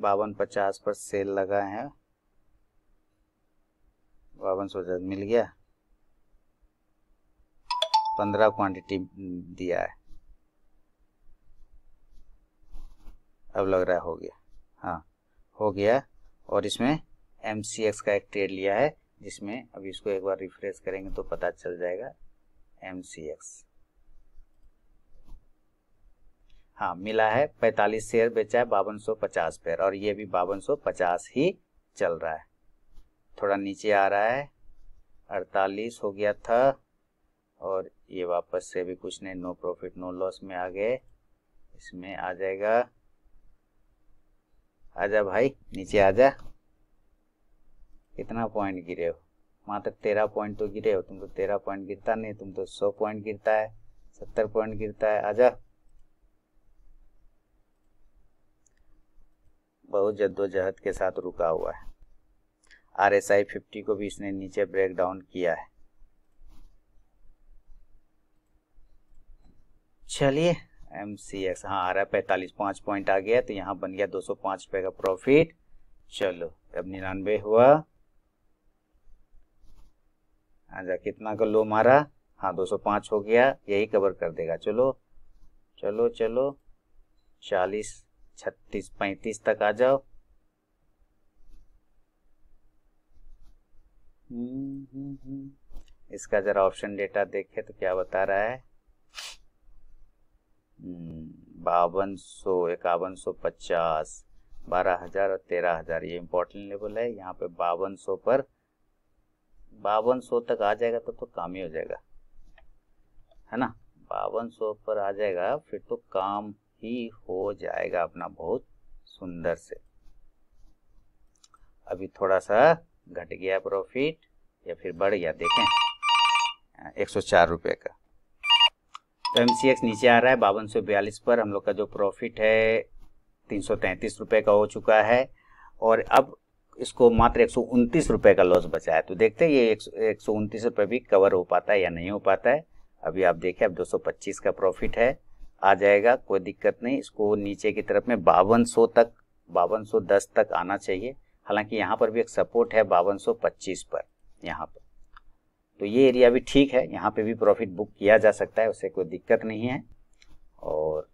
बावन पचास पर सेल लगा है बावन सौ मिल गया पंद्रह क्वांटिटी दिया है अब लग रहा है हो गया हाँ हो गया और इसमें एम का एक ट्रेड लिया है जिसमें अब इसको एक बार रिफ्रेश करेंगे तो पता चल जाएगा एम सी एक्स हाँ मिला है पैतालीस शेयर बेचा है बावन सौ पचास पर और ये भी बावन सौ पचास ही चल रहा है थोड़ा नीचे आ रहा है अड़तालीस हो गया था और ये वापस से भी कुछ नहीं नो प्रॉफिट नो लॉस में आ गए इसमें आ जाएगा आजा भाई नीचे आजा कितना पॉइंट गिरे हो मात्र तेरह पॉइंट तो गिरे हो तुम तो तेरह पॉइंट गिरता नहीं तुम तो सौ पॉइंट गिरता है सत्तर पॉइंट गिरता है आजा बहुत जद्दोजहद के साथ रुका हुआ है आर एस आई फिफ्टी को भी इसने नीचे ब्रेक डाउन किया है चलिए एम सी एक्स हाँ आ रहा है पैंतालीस पांच पॉइंट आ गया तो यहाँ बन गया दो सौ पांच रुपए का प्रॉफिट चलो अब निन्यानवे हुआ आजा हाँ कितना का लो मारा हाँ दो सौ पांच हो गया यही कवर कर देगा चलो चलो चलो चालीस छत्तीस पैंतीस तक आ जाओ इसका जरा ऑप्शन डेटा देखे तो क्या बता रहा है हम्म, बावन सो इक्यावन सो पचास बारह हजार और तेरह हजार ये इम्पोर्टेंट लेवल है यहाँ पे बावन सौ पर बावन सो तक आ जाएगा तो, तो काम ही हो जाएगा है ना बावन सो पर आ जाएगा फिर तो काम ही हो जाएगा अपना बहुत सुंदर से अभी थोड़ा सा घट गया प्रॉफिट या फिर बढ़ गया देखें एक सौ चार रुपये का तो एम सी एक्स नीचे आ रहा है बावन सौ बयालीस पर हम लोग का जो प्रॉफिट है तीन सौ तैंतीस रुपये का हो चुका है और अब इसको मात्र एक सौ उनतीस रुपये का लॉस बचा है तो देखते हैं ये एक सौ उनतीस रुपये भी कवर हो पाता है या नहीं हो पाता है अभी आप देखें अब दो सौ पच्चीस का प्रॉफिट है आ जाएगा कोई दिक्कत नहीं इसको नीचे की तरफ में बावन तक बावन तक आना चाहिए हालांकि यहाँ पर भी एक सपोर्ट है बावन पर यहाँ पर तो ये एरिया भी ठीक है यहाँ पे भी प्रॉफिट बुक किया जा सकता है उससे कोई दिक्कत नहीं है और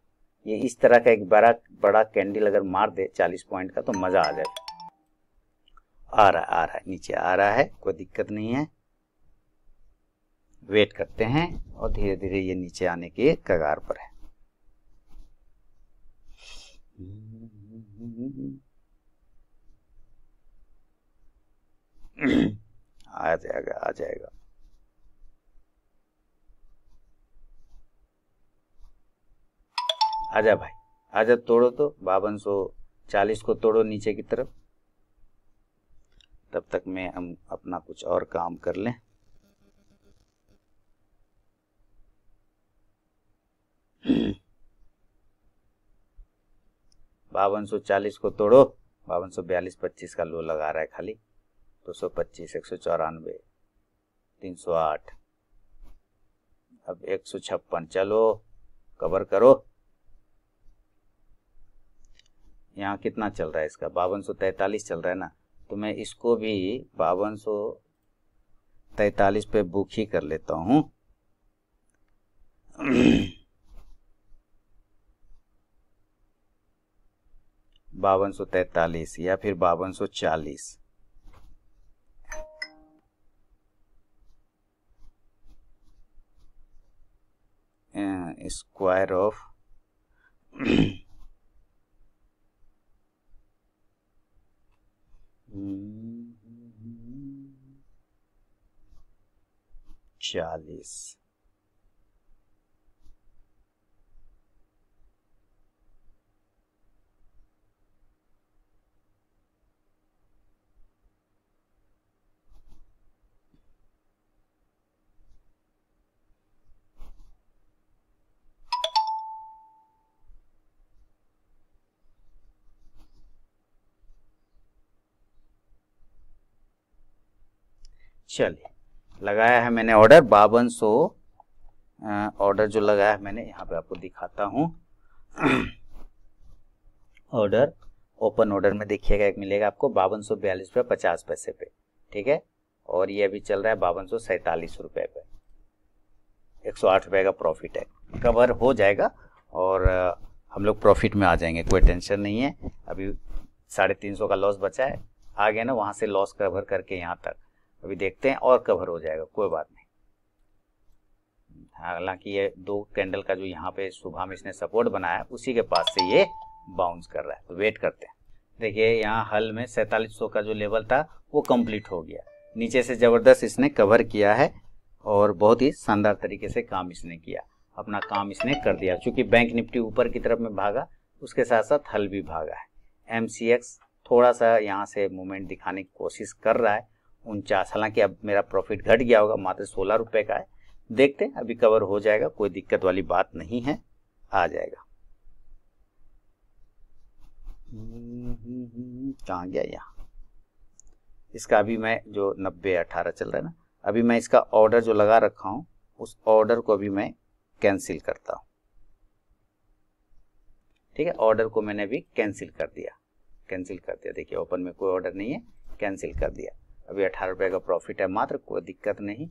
ये इस तरह का एक बड़ा बड़ा कैंडल अगर मार दे 40 पॉइंट का तो मज़ा आ जाएगा आ रहा आ रहा है नीचे आ रहा है कोई दिक्कत नहीं है वेट करते हैं और धीरे धीरे ये नीचे आने के कगार पर है आ जाएगा आ जाएगा आजा भाई आजा तोड़ो तो बावन सो चालीस को तोड़ो नीचे की तरफ तब तक मैं हम अपना कुछ और काम कर लें बावन सौ चालीस को तोड़ो बावन सौ बयालीस पच्चीस का लो लगा रहा है खाली दो सौ पच्चीस एक सौ चौरानवे तीन सौ आठ अब एक सौ छप्पन चलो कवर करो यहाँ कितना चल रहा है इसका बावन सौ तैतालीस चल रहा है ना तो मैं इसको भी बावन सौ तैतालीस पे बुक ही कर लेता हूँ बावन सौ तैतालीस या फिर बावन सौ चालीस स्क्वायर ऑफ चालीस चलिए लगाया है मैंने ऑर्डर बावन सो ऑर्डर जो लगाया है मैंने यहाँ पे आपको दिखाता हूँ ऑर्डर ओपन ऑर्डर में देखिएगा एक मिलेगा आपको बावन सौ बयालीस रुपये पचास पैसे पे ठीक है और ये अभी चल रहा है बावन सौ सैतालीस रुपये पे एक सौ आठ रुपये का प्रॉफिट है कवर हो जाएगा और हम लोग प्रॉफिट में आ जाएंगे कोई टेंशन नहीं है अभी साढ़े तीन सौ का लॉस बचा है आ गया ना वहाँ से लॉस कवर करके यहाँ तक अभी देखते हैं और कवर हो जाएगा कोई बात नहीं हालांकि ये दो कैंडल का जो यहाँ पे सुबह में इसने सपोर्ट बनाया उसी के पास से ये बाउंस कर रहा है तो वेट करते हैं देखिए यहाँ हल में सैतालीस का जो लेवल था वो कंप्लीट हो गया नीचे से ज़बरदस्त इसने कवर किया है और बहुत ही शानदार तरीके से काम इसने किया अपना काम इसने कर दिया क्योंकि बैंक निफ्टी ऊपर की तरफ में भागा उसके साथ साथ हल भी भागा है एम थोड़ा सा यहाँ से मूवमेंट दिखाने की कोशिश कर रहा है उनचास हालांकि अब मेरा प्रॉफिट घट गया होगा मात्र सोलह रुपए का है देखते हैं अभी कवर हो जाएगा कोई दिक्कत वाली बात नहीं है आ जाएगा कहा गया यहाँ इसका अभी मैं जो नब्बे अठारह चल रहा है ना अभी मैं इसका ऑर्डर जो लगा रखा हूं उस ऑर्डर को अभी मैं कैंसिल करता हूं ठीक है ऑर्डर को मैंने अभी कैंसिल कर दिया कैंसिल कर दिया देखिए ओपन में कोई ऑर्डर नहीं है कैंसिल कर दिया अभी अठारह रुपये का प्रॉफिट है मात्र कोई दिक्कत नहीं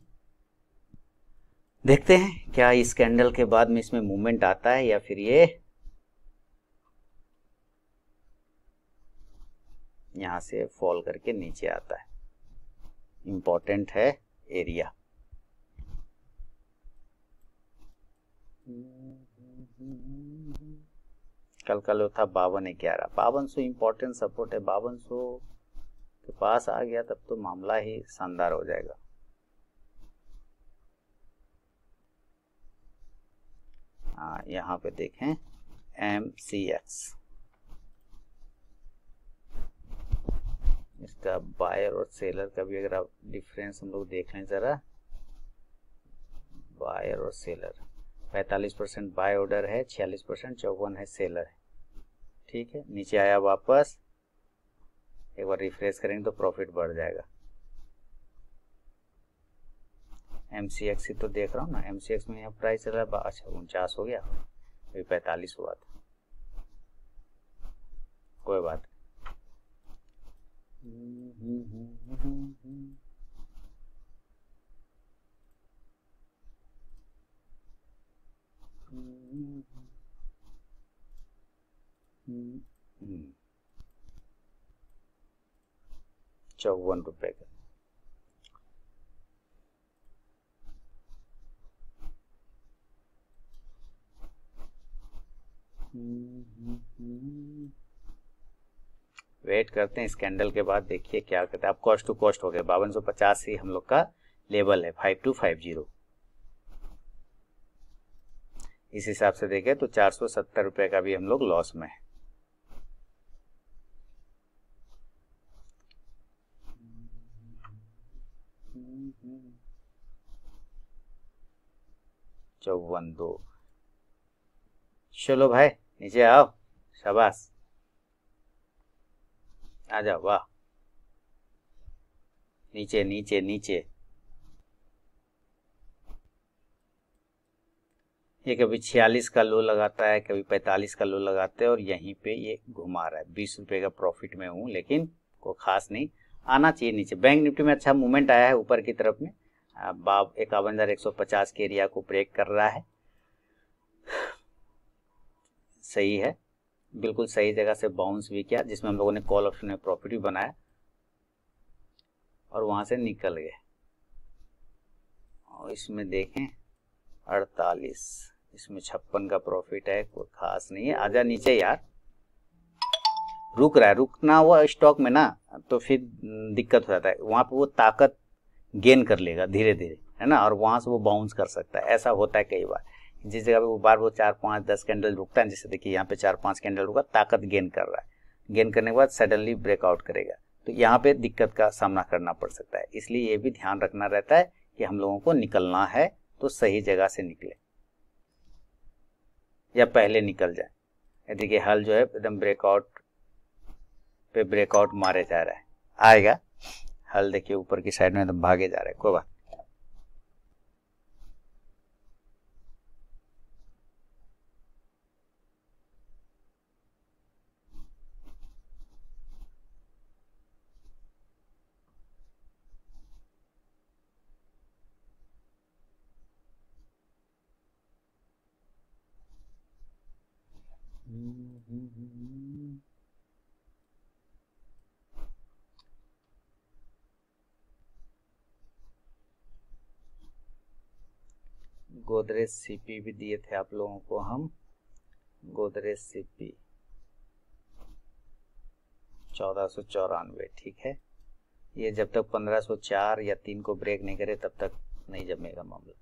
देखते हैं क्या इस कैंडल के बाद में इसमें मूवमेंट आता है या फिर ये यहां से फॉल करके नीचे आता है इंपॉर्टेंट है एरिया कल कल था बावन ग्यारह बावन सो इंपॉर्टेंट सपोर्ट है बावन सो के तो पास आ गया तब तो मामला ही शानदार हो जाएगा आ, हाँ, यहां पे देखें एम सी एक्स इसका बायर और सेलर का भी अगर आप डिफरेंस हम लोग देख लें ज़रा बायर और सेलर 45 परसेंट बाय ऑर्डर है 46 परसेंट चौवन है सेलर है ठीक है नीचे आया वापस एक बार रिफ्रेश करेंगे तो प्रॉफिट बढ़ जाएगा एम सी एक्स ही तो देख रहा हूँ ना एम सी एक्स में यहाँ प्राइस चल रहा है अच्छा उनचास हो गया अभी पैंतालीस हुआ था कोई बात हम्म चौवन रुपए का वेट करते हैं स्कैंडल के बाद देखिए क्या करते हैं अब कॉस्ट टू कॉस्ट हो गया बावन सौ पचास ही हम लोग का लेवल है फाइव टू फाइव जीरो इस हिसाब से देखें तो चार सौ सत्तर रुपये का भी हम लोग लॉस में है चौवन दो चलो भाई नीचे आओ शाबाश आ जाओ वाह नीचे नीचे नीचे ये कभी छियालीस का लो लगाता है कभी पैतालीस का लो लगाते हैं और यहीं पे ये घुमा रहा है बीस रुपए का प्रॉफिट में हूं लेकिन को खास नहीं आना चाहिए नीचे बैंक निफ्टी में अच्छा मूवमेंट आया है ऊपर की तरफ में बाब इक्यावन हज़ार एक सौ पचास के एरिया को ब्रेक कर रहा है सही है बिल्कुल सही जगह से बाउंस भी किया जिसमें हम लोगों ने कॉल ऑप्शन में प्रॉफिट भी बनाया और वहां से निकल गए और इसमें देखें अड़तालीस इसमें छप्पन का प्रॉफिट है कोई खास नहीं है आजा नीचे यार रुक रहा है रुकना हुआ स्टॉक में ना तो फिर दिक्कत हो जाता है वहां पे वो ताकत गेन कर लेगा धीरे धीरे है ना और वहाँ से वो बाउंस कर सकता है ऐसा होता है कई बार जिस जगह पे वो बार वो चार पाँच दस कैंडल रुकता है जैसे देखिए यहाँ पे चार पाँच कैंडल रुका ताकत गेन कर रहा है गेन करने के बाद सडनली ब्रेकआउट करेगा तो यहाँ पे दिक्कत का सामना करना पड़ सकता है इसलिए ये भी ध्यान रखना रहता है कि हम लोगों को निकलना है तो सही जगह से निकले या पहले निकल जाए देखिए हल जो है एकदम ब्रेकआउट पे ब्रेकआउट मारे जा रहा है आएगा हल देखिए ऊपर की साइड में तो भागे जा रहे हैं कोई बात गोदरेज सीपी भी दिए थे आप लोगों को हम गोदरेज सीपी चौदह सो चौरानवे ठीक है ये जब तक पंद्रह सो चार या तीन को ब्रेक नहीं करे तब तक नहीं जमेगा मामला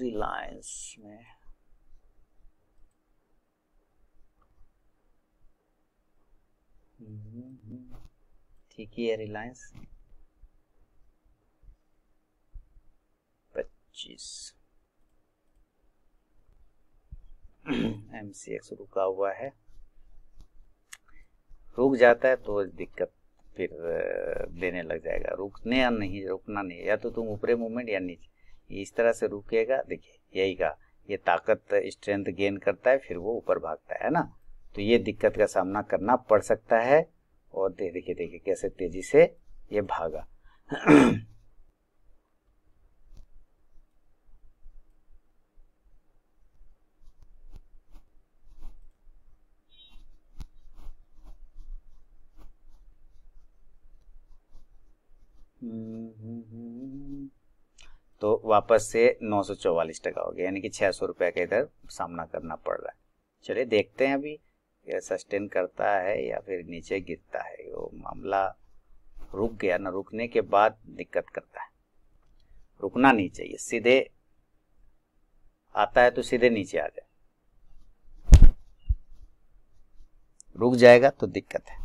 रिलायंस में हम्म, हम्म, हम्म। ठीक ही है रिलायंस पच्चीस एम सी एक्स रुका हुआ है रुक जाता है तो दिक्कत फिर देने लग जाएगा रुकने या नहीं रुकना नहीं या तो तुम ऊपरे मूवमेंट या नीचे इस तरह से रुकेगा देखिए यही का ये ताकत स्ट्रेंथ गेन करता है फिर वो ऊपर भागता है ना तो ये दिक्कत का सामना करना पड़ सकता है और देखिए देखिए कैसे तेजी से ये भागा वापस से नौ सौ चौवालीस टका हो गया यानी कि छः सौ रुपये का इधर सामना करना पड़ रहा है चलिए देखते हैं अभी सस्टेन करता है या फिर नीचे गिरता है वो मामला रुक गया ना रुकने के बाद दिक्कत करता है रुकना नहीं चाहिए सीधे आता है तो सीधे नीचे आ जाए रुक जाएगा तो दिक्कत है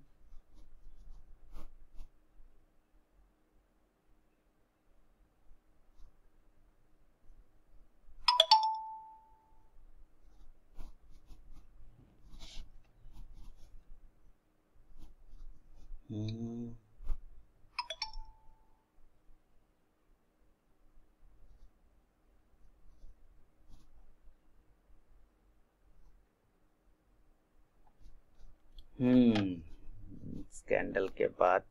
हम्म स्कैंडल के बाद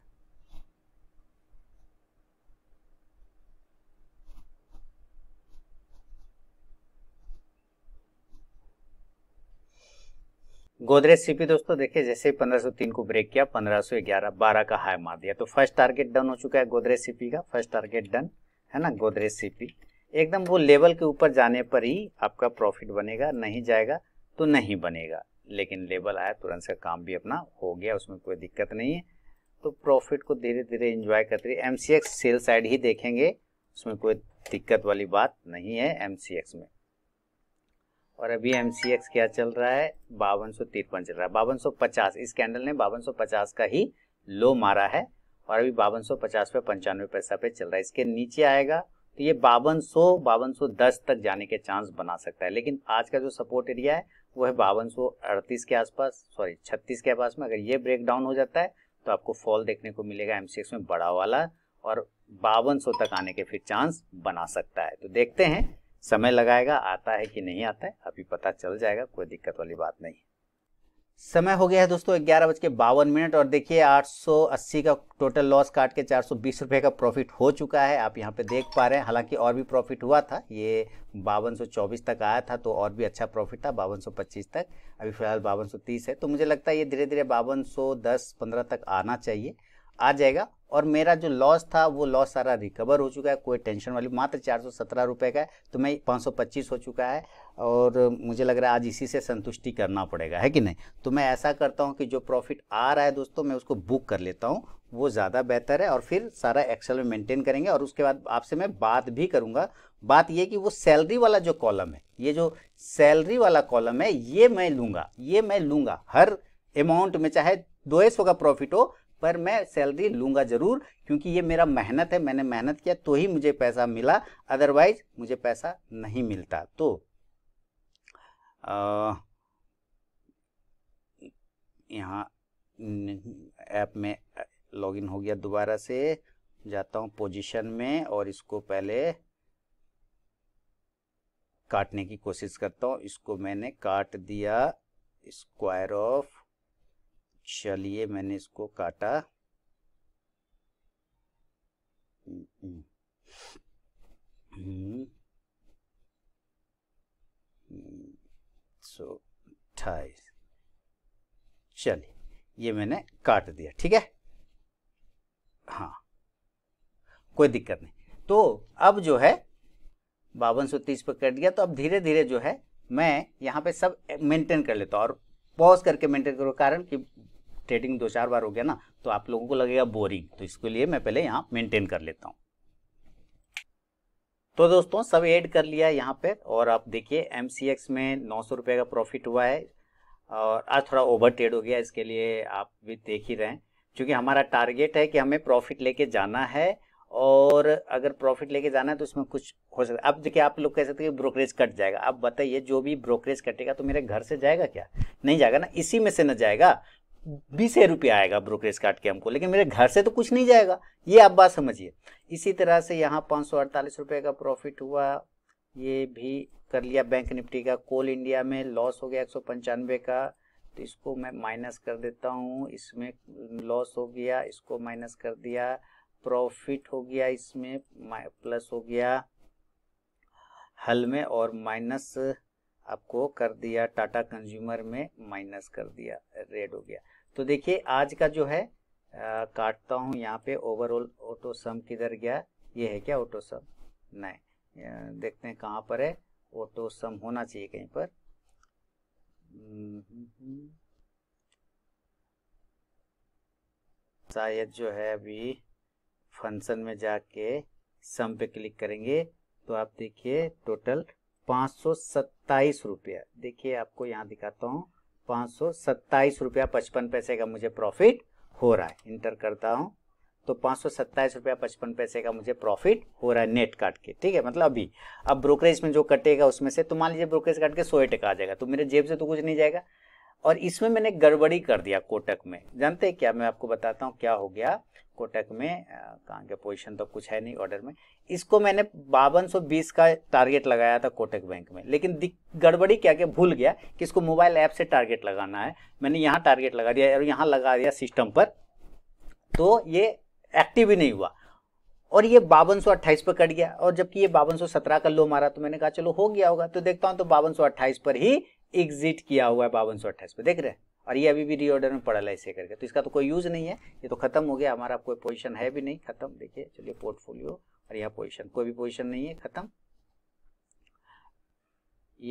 गोदरेज सीपी दोस्तों देखिए जैसे ही 1503 को ब्रेक किया 1511 12 का हाई मार दिया तो फर्स्ट टारगेट डन हो चुका है गोदरेज सीपी का फर्स्ट टारगेट डन है ना गोदरेज सीपी एकदम वो लेवल के ऊपर जाने पर ही आपका प्रॉफिट बनेगा नहीं जाएगा तो नहीं बनेगा लेकिन लेवल आया तुरंत से काम भी अपना हो गया उसमें कोई दिक्कत नहीं है तो प्रॉफिट को धीरे धीरे इंजॉय करते रहिए एम सेल साइड ही देखेंगे उसमें कोई दिक्कत वाली बात नहीं है एम में और अभी एम क्या चल रहा है बावन सौ तिरपन चल रहा है बावन सौ पचास इस कैंडल ने बावन सौ पचास का ही लो मारा है और अभी बावन सौ पचास पे पंचानवे पैसा पे चल रहा है इसके नीचे आएगा तो ये बावन सौ बावन सौ दस तक जाने के चांस बना सकता है लेकिन आज का जो सपोर्ट एरिया है वो है बावन सौ अड़तीस के आसपास सॉरी छत्तीस के आसपास में अगर ये ब्रेक डाउन हो जाता है तो आपको फॉल देखने को मिलेगा एम में बड़ा वाला और बावन तक आने के फिर चांस बना सकता है तो देखते हैं समय लगाएगा आता है कि नहीं आता है अभी पता चल जाएगा कोई दिक्कत वाली बात नहीं समय हो गया है दोस्तों ग्यारह बज के बावन मिनट और देखिए 880 का टोटल लॉस काट के चार रुपए का प्रॉफिट हो चुका है आप यहाँ पे देख पा रहे हैं हालांकि और भी प्रॉफिट हुआ था ये बावन तक आया था तो और भी अच्छा प्रॉफिट था बावन तक अभी फिलहाल बावन है तो मुझे लगता है ये धीरे धीरे बावन सौ तक आना चाहिए आ जाएगा और मेरा जो लॉस था वो लॉस सारा रिकवर हो चुका है कोई टेंशन वाली मात्र चार सौ सत्रह रुपये का है तो मैं पाँच सौ पच्चीस हो चुका है और मुझे लग रहा है आज इसी से संतुष्टि करना पड़ेगा है कि नहीं तो मैं ऐसा करता हूँ कि जो प्रॉफिट आ रहा है दोस्तों मैं उसको बुक कर लेता हूँ वो ज़्यादा बेहतर है और फिर सारा एक्सेल में मेंटेन करेंगे और उसके बाद आपसे मैं बात भी करूँगा बात ये कि वो सैलरी वाला जो कॉलम है ये जो सैलरी वाला कॉलम है ये मैं लूँगा ये मैं लूँगा हर अमाउंट में चाहे दो सौ का प्रॉफिट हो पर मैं सैलरी लूँगा ज़रूर क्योंकि ये मेरा मेहनत है मैंने मेहनत किया तो ही मुझे पैसा मिला अदरवाइज मुझे पैसा नहीं मिलता तो यहाँ ऐप में लॉगिन हो गया दोबारा से जाता हूँ पोजीशन में और इसको पहले काटने की कोशिश करता हूँ इसको मैंने काट दिया स्क्वायर ऑफ चलिए मैंने इसको काटा हम्म, हम्म। हम्म। सो चलिए ये मैंने काट दिया ठीक है हाँ कोई दिक्कत नहीं तो अब जो है बावन सौ तीस पर कट गया तो अब धीरे धीरे जो है मैं यहाँ पे सब मेंटेन कर लेता हूँ और पॉज करके मेंटेन करो कारण कि स्टेटिंग दो चार बार हो गया ना तो आप लोगों को लगेगा बोरिंग तो इसके लिए मैं पहले यहाँ मेंटेन कर लेता हूँ तो दोस्तों सब ऐड कर लिया यहाँ पे और आप देखिए एम में नौ सौ का प्रॉफिट हुआ है और आज थोड़ा ओवर ट्रेड हो गया इसके लिए आप भी देख ही रहे हैं क्योंकि हमारा टारगेट है कि हमें प्रॉफिट लेके जाना है और अगर प्रॉफिट लेके जाना है तो इसमें कुछ हो सकता है अब देखिए आप लोग कह सकते हैं कि ब्रोकरेज कट जाएगा अब बताइए जो भी ब्रोकरेज कटेगा तो मेरे घर से जाएगा क्या नहीं जाएगा ना इसी में से ना जाएगा बीस रुपया आएगा ब्रोकरेज काट के हमको लेकिन मेरे घर से तो कुछ नहीं जाएगा ये आप बात समझिए इसी तरह से यहाँ पाँच सौ अड़तालीस का प्रॉफिट हुआ ये भी कर लिया बैंक निफ्टी का कोल इंडिया में लॉस हो गया एक सौ पंचानवे का तो इसको मैं माइनस कर देता हूँ इसमें लॉस हो गया इसको माइनस कर दिया प्रॉफिट हो गया इसमें प्लस हो गया हल में और माइनस आपको कर दिया टाटा कंज्यूमर में माइनस कर दिया रेड हो गया तो देखिए आज का जो है आ, काटता हूँ यहाँ पे ओवरऑल ऑटो सम किधर गया ये है क्या ऑटो सम नहीं देखते हैं कहाँ पर है ऑटो सम होना चाहिए कहीं पर शायद जो है अभी फंक्शन में जाके सम पे क्लिक करेंगे तो आप देखिए टोटल पाँच सौ सत्ताईस रुपया देखिए आपको यहाँ दिखाता हूँ पांच सौ सत्ताईस रुपया पचपन पैसे का मुझे प्रॉफिट हो रहा है इंटर करता हूँ तो पांच सौ सत्ताईस रुपया पचपन पैसे का मुझे प्रॉफिट हो रहा है नेट काट के ठीक है मतलब अभी अब ब्रोकरेज में जो कटेगा उसमें से तो मान लीजिए ब्रोकरेज काट के सोए टका आ जाएगा तो मेरे जेब से तो कुछ नहीं जाएगा और इसमें मैंने गड़बड़ी कर दिया कोटक में जानते हैं क्या मैं आपको बताता हूँ क्या हो गया कोटक में कहाँ के पोजीशन तो कुछ है नहीं ऑर्डर में इसको मैंने बावन का टारगेट लगाया था कोटक बैंक में लेकिन गड़बड़ी क्या क्या भूल गया कि इसको मोबाइल ऐप से टारगेट लगाना है मैंने यहाँ टारगेट लगा दिया और यहाँ लगा दिया सिस्टम पर तो ये एक्टिव ही नहीं हुआ और ये बावन सौ अट्ठाईस पर कट गया और जबकि ये बावन सौ सत्रह का लो मारा तो मैंने कहा चलो हो गया होगा तो देखता हूँ तो बावन सौ अट्ठाईस पर ही एग्जिट किया हुआ है बावन सौ अट्ठाईस पे देख रहे हैं और ये अभी भी रीऑर्डर में पड़ा है ऐसे करके तो इसका तो कोई यूज़ नहीं है ये तो खत्म हो गया हमारा कोई पोजिशन है भी नहीं खत्म देखिए चलिए पोर्टफोलियो और यह पोजिशन कोई भी पोजिशन नहीं है खत्म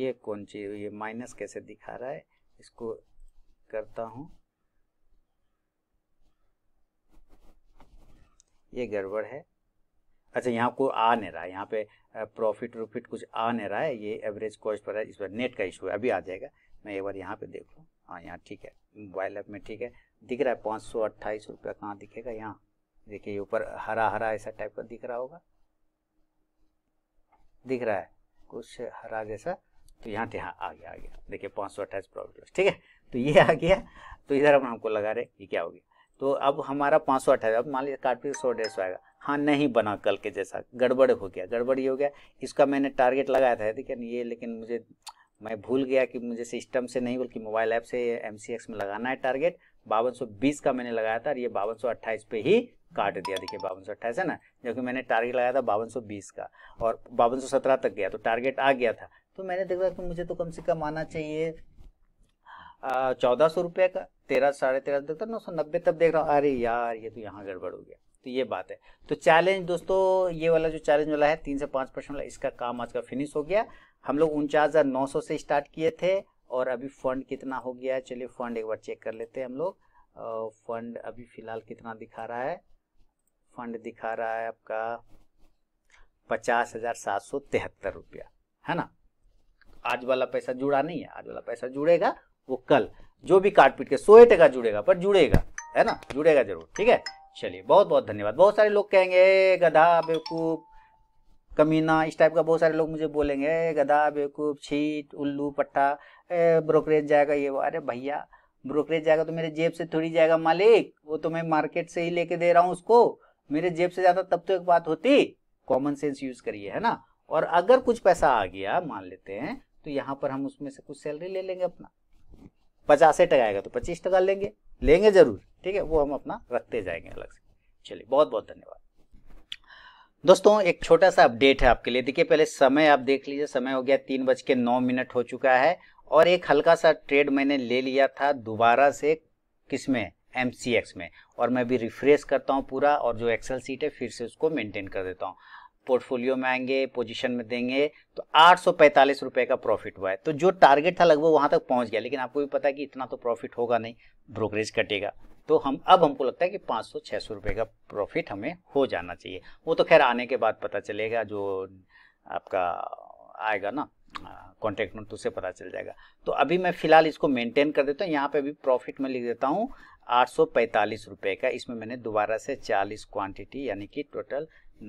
ये कौन चीज ये माइनस कैसे दिखा रहा है इसको करता हूं ये गड़बड़ है अच्छा यहाँ को आ नहीं रहा यहाँ पे प्रॉफिट प्रॉफिट कुछ आ नहीं रहा है ये एवरेज कॉस्ट पर है इस बार नेट का इशू है अभी आ जाएगा मैं एक बार यहाँ पे देख लूँ हाँ यहाँ ठीक है मोबाइल ऐप में ठीक है दिख रहा है पाँच सौ अट्ठाईस रुपया कहाँ दिखेगा यहाँ देखिए ऊपर हरा हरा ऐसा टाइप का दिख रहा होगा दिख रहा है कुछ हरा जैसा तो यहाँ यहाँ आ गया आ गया देखिए पाँच सौ अट्ठाईस प्रॉफिट लॉस ठीक है तो ये आ गया तो इधर हम हमको लगा रहे ये क्या हो गया तो अब हमारा पाँच सौ अट्ठाईस अब मान लीजिए कार्ड पे सौ डेढ़ सौ आएगा हाँ नहीं बना कल के जैसा गड़बड़ हो गया गड़बड़ी हो गया इसका मैंने टारगेट लगाया था ठीक है ये लेकिन मुझे मैं भूल गया कि मुझे सिस्टम से नहीं बल्कि मोबाइल ऐप से एम में लगाना है टारगेट बावन का मैंने लगाया था और ये बावन पे ही काट दिया देखिए बावन है ना जबकि मैंने टारगेट लगाया था बावन का और बावन तक गया तो टारगेट आ गया था तो मैंने देखा कि मुझे तो कम से कम आना चाहिए चौदह सौ रुपये का तेरह साढ़े तेरह देखता तो नौ सौ नब्बे तब देख रहा हूँ अरे यार ये तो यहाँ गड़बड़ हो गया तो ये बात है तो चैलेंज दोस्तों ये वाला जो चैलेंज वाला है तीन से पाँच परसेंट वाला इसका काम आज का फिनिश हो गया हम लोग उनचास से स्टार्ट किए थे और अभी फंड कितना हो गया है चलिए फंड एक बार चेक कर लेते हैं हम लोग फंड अभी फिलहाल कितना दिखा रहा है फंड दिखा रहा है आपका पचास हजार सात सौ तिहत्तर रुपया है ना आज वाला पैसा जुड़ा नहीं है आज वाला पैसा जुड़ेगा वो कल जो भी काट पीट के सोए टका जुड़ेगा पर जुड़ेगा है ना जुड़ेगा जरूर ठीक है चलिए बहुत बहुत धन्यवाद बहुत सारे लोग कहेंगे गधा बेवकूफ़ कमीना इस टाइप का बहुत सारे लोग मुझे बोलेंगे गधा बेवकूफ़ छीट उल्लू पट्टा ब्रोकरेज जाएगा ये वो अरे भैया ब्रोकरेज जाएगा तो मेरे जेब से थोड़ी जाएगा मालिक वो तो मैं मार्केट से ही लेके दे रहा हूँ उसको मेरे जेब से जाता तब तो एक बात होती कॉमन सेंस यूज करिए है ना और अगर कुछ पैसा आ गया मान लेते हैं तो यहाँ पर हम उसमें से कुछ सैलरी ले लेंगे अपना पचास टका आएगा तो पच्चीस टका लेंगे लेंगे जरूर ठीक है वो हम अपना रखते जाएंगे अलग से चलिए बहुत बहुत धन्यवाद दोस्तों एक छोटा सा अपडेट है आपके लिए देखिए पहले समय आप देख लीजिए समय हो गया तीन बज के नौ मिनट हो चुका है और एक हल्का सा ट्रेड मैंने ले लिया था दोबारा से किस में एम में और मैं भी रिफ्रेश करता हूँ पूरा और जो एक्सेल सीट है फिर से उसको मेंटेन कर देता हूँ पोर्टफोलियो में आएंगे पोजिशन में देंगे तो आठ रुपए का प्रॉफिट हुआ है तो जो टारगेट था लगभग वहां तक पहुंच गया लेकिन आपको भी पता है कि इतना तो प्रॉफिट होगा नहीं ब्रोकरेज कटेगा तो हम अब हमको लगता है कि 500-600 रुपए का प्रॉफिट हमें हो जाना चाहिए वो तो खैर आने के बाद पता चलेगा जो आपका आएगा ना कॉन्टैक्ट नोट तो उससे पता चल जाएगा तो अभी मैं फिलहाल इसको मेंटेन कर देता हूँ यहाँ पे अभी प्रॉफिट में लिख देता हूँ आठ रुपए का इसमें मैंने दोबारा से 40 क्वांटिटी यानी कि टोटल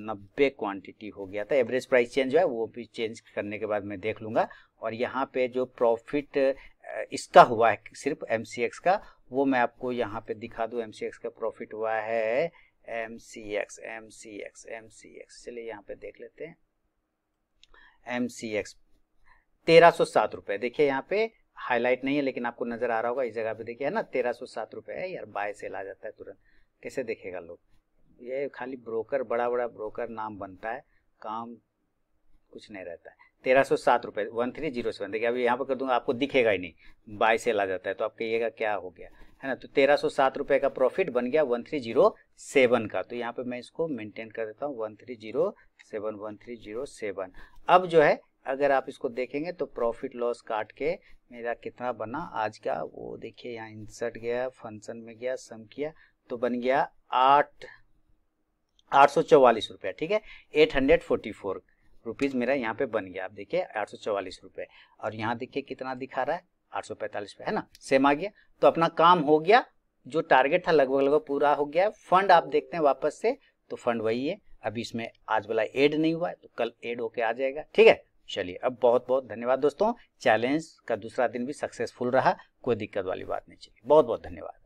90 क्वांटिटी हो गया था एवरेज प्राइस चेंज है वो भी चेंज करने के बाद मैं देख लूँगा और यहाँ पे जो प्रॉफिट इसका हुआ है सिर्फ एम का वो मैं आपको यहाँ पे दिखा दू एम का प्रॉफिट हुआ है M C X M C X M C X चलिए यहाँ पे देख लेते हैं एम सी एक्स तेरह सौ सात रुपये देखिए यहाँ पे हाईलाइट नहीं है लेकिन आपको नजर आ रहा होगा इस जगह पे देखिए है ना तेरह सौ सात रुपये है यार बाय सेल आ जाता है तुरंत कैसे देखेगा लोग ये खाली ब्रोकर बड़ा बड़ा ब्रोकर नाम बनता है काम कुछ नहीं रहता है तेरह सौ सात रुपये वन थ्री जीरो सेवन देखिए अभी यहाँ पर कर दूंगा आपको दिखेगा ही नहीं बाई सेल आ जाता है तो आप कहिएगा क्या हो गया है ना तो तेरह सौ सात रुपये का प्रॉफिट बन गया वन थ्री जीरो सेवन का तो यहाँ पे मैं इसको मेंटेन कर देता हूँ one three zero seven one three zero seven अब जो है अगर आप इसको देखेंगे तो प्रॉफिट लॉस काट के मेरा कितना बना आज का वो देखिए यहाँ इंसर्ट गया फंक्शन में गया सम किया तो बन गया आठ आठ सौ चौवालीस रुपया ठीक है eight hundred forty four rupees मेरा यहाँ पे बन गया आप देखिए आठ सौ चौवालीस रुपये और यहाँ देखिए कितना दिखा रहा है आठ सौ पैंतालीस पे है ना सेम आ गया तो अपना काम हो गया जो टारगेट था लगभग लगभग पूरा हो गया फंड आप देखते हैं वापस से तो फंड वही है अभी इसमें आज वाला एड नहीं हुआ है तो कल एड होके आ जाएगा ठीक है चलिए अब बहुत बहुत धन्यवाद दोस्तों चैलेंज का दूसरा दिन भी सक्सेसफुल रहा कोई दिक्कत वाली बात नहीं चलिए बहुत बहुत धन्यवाद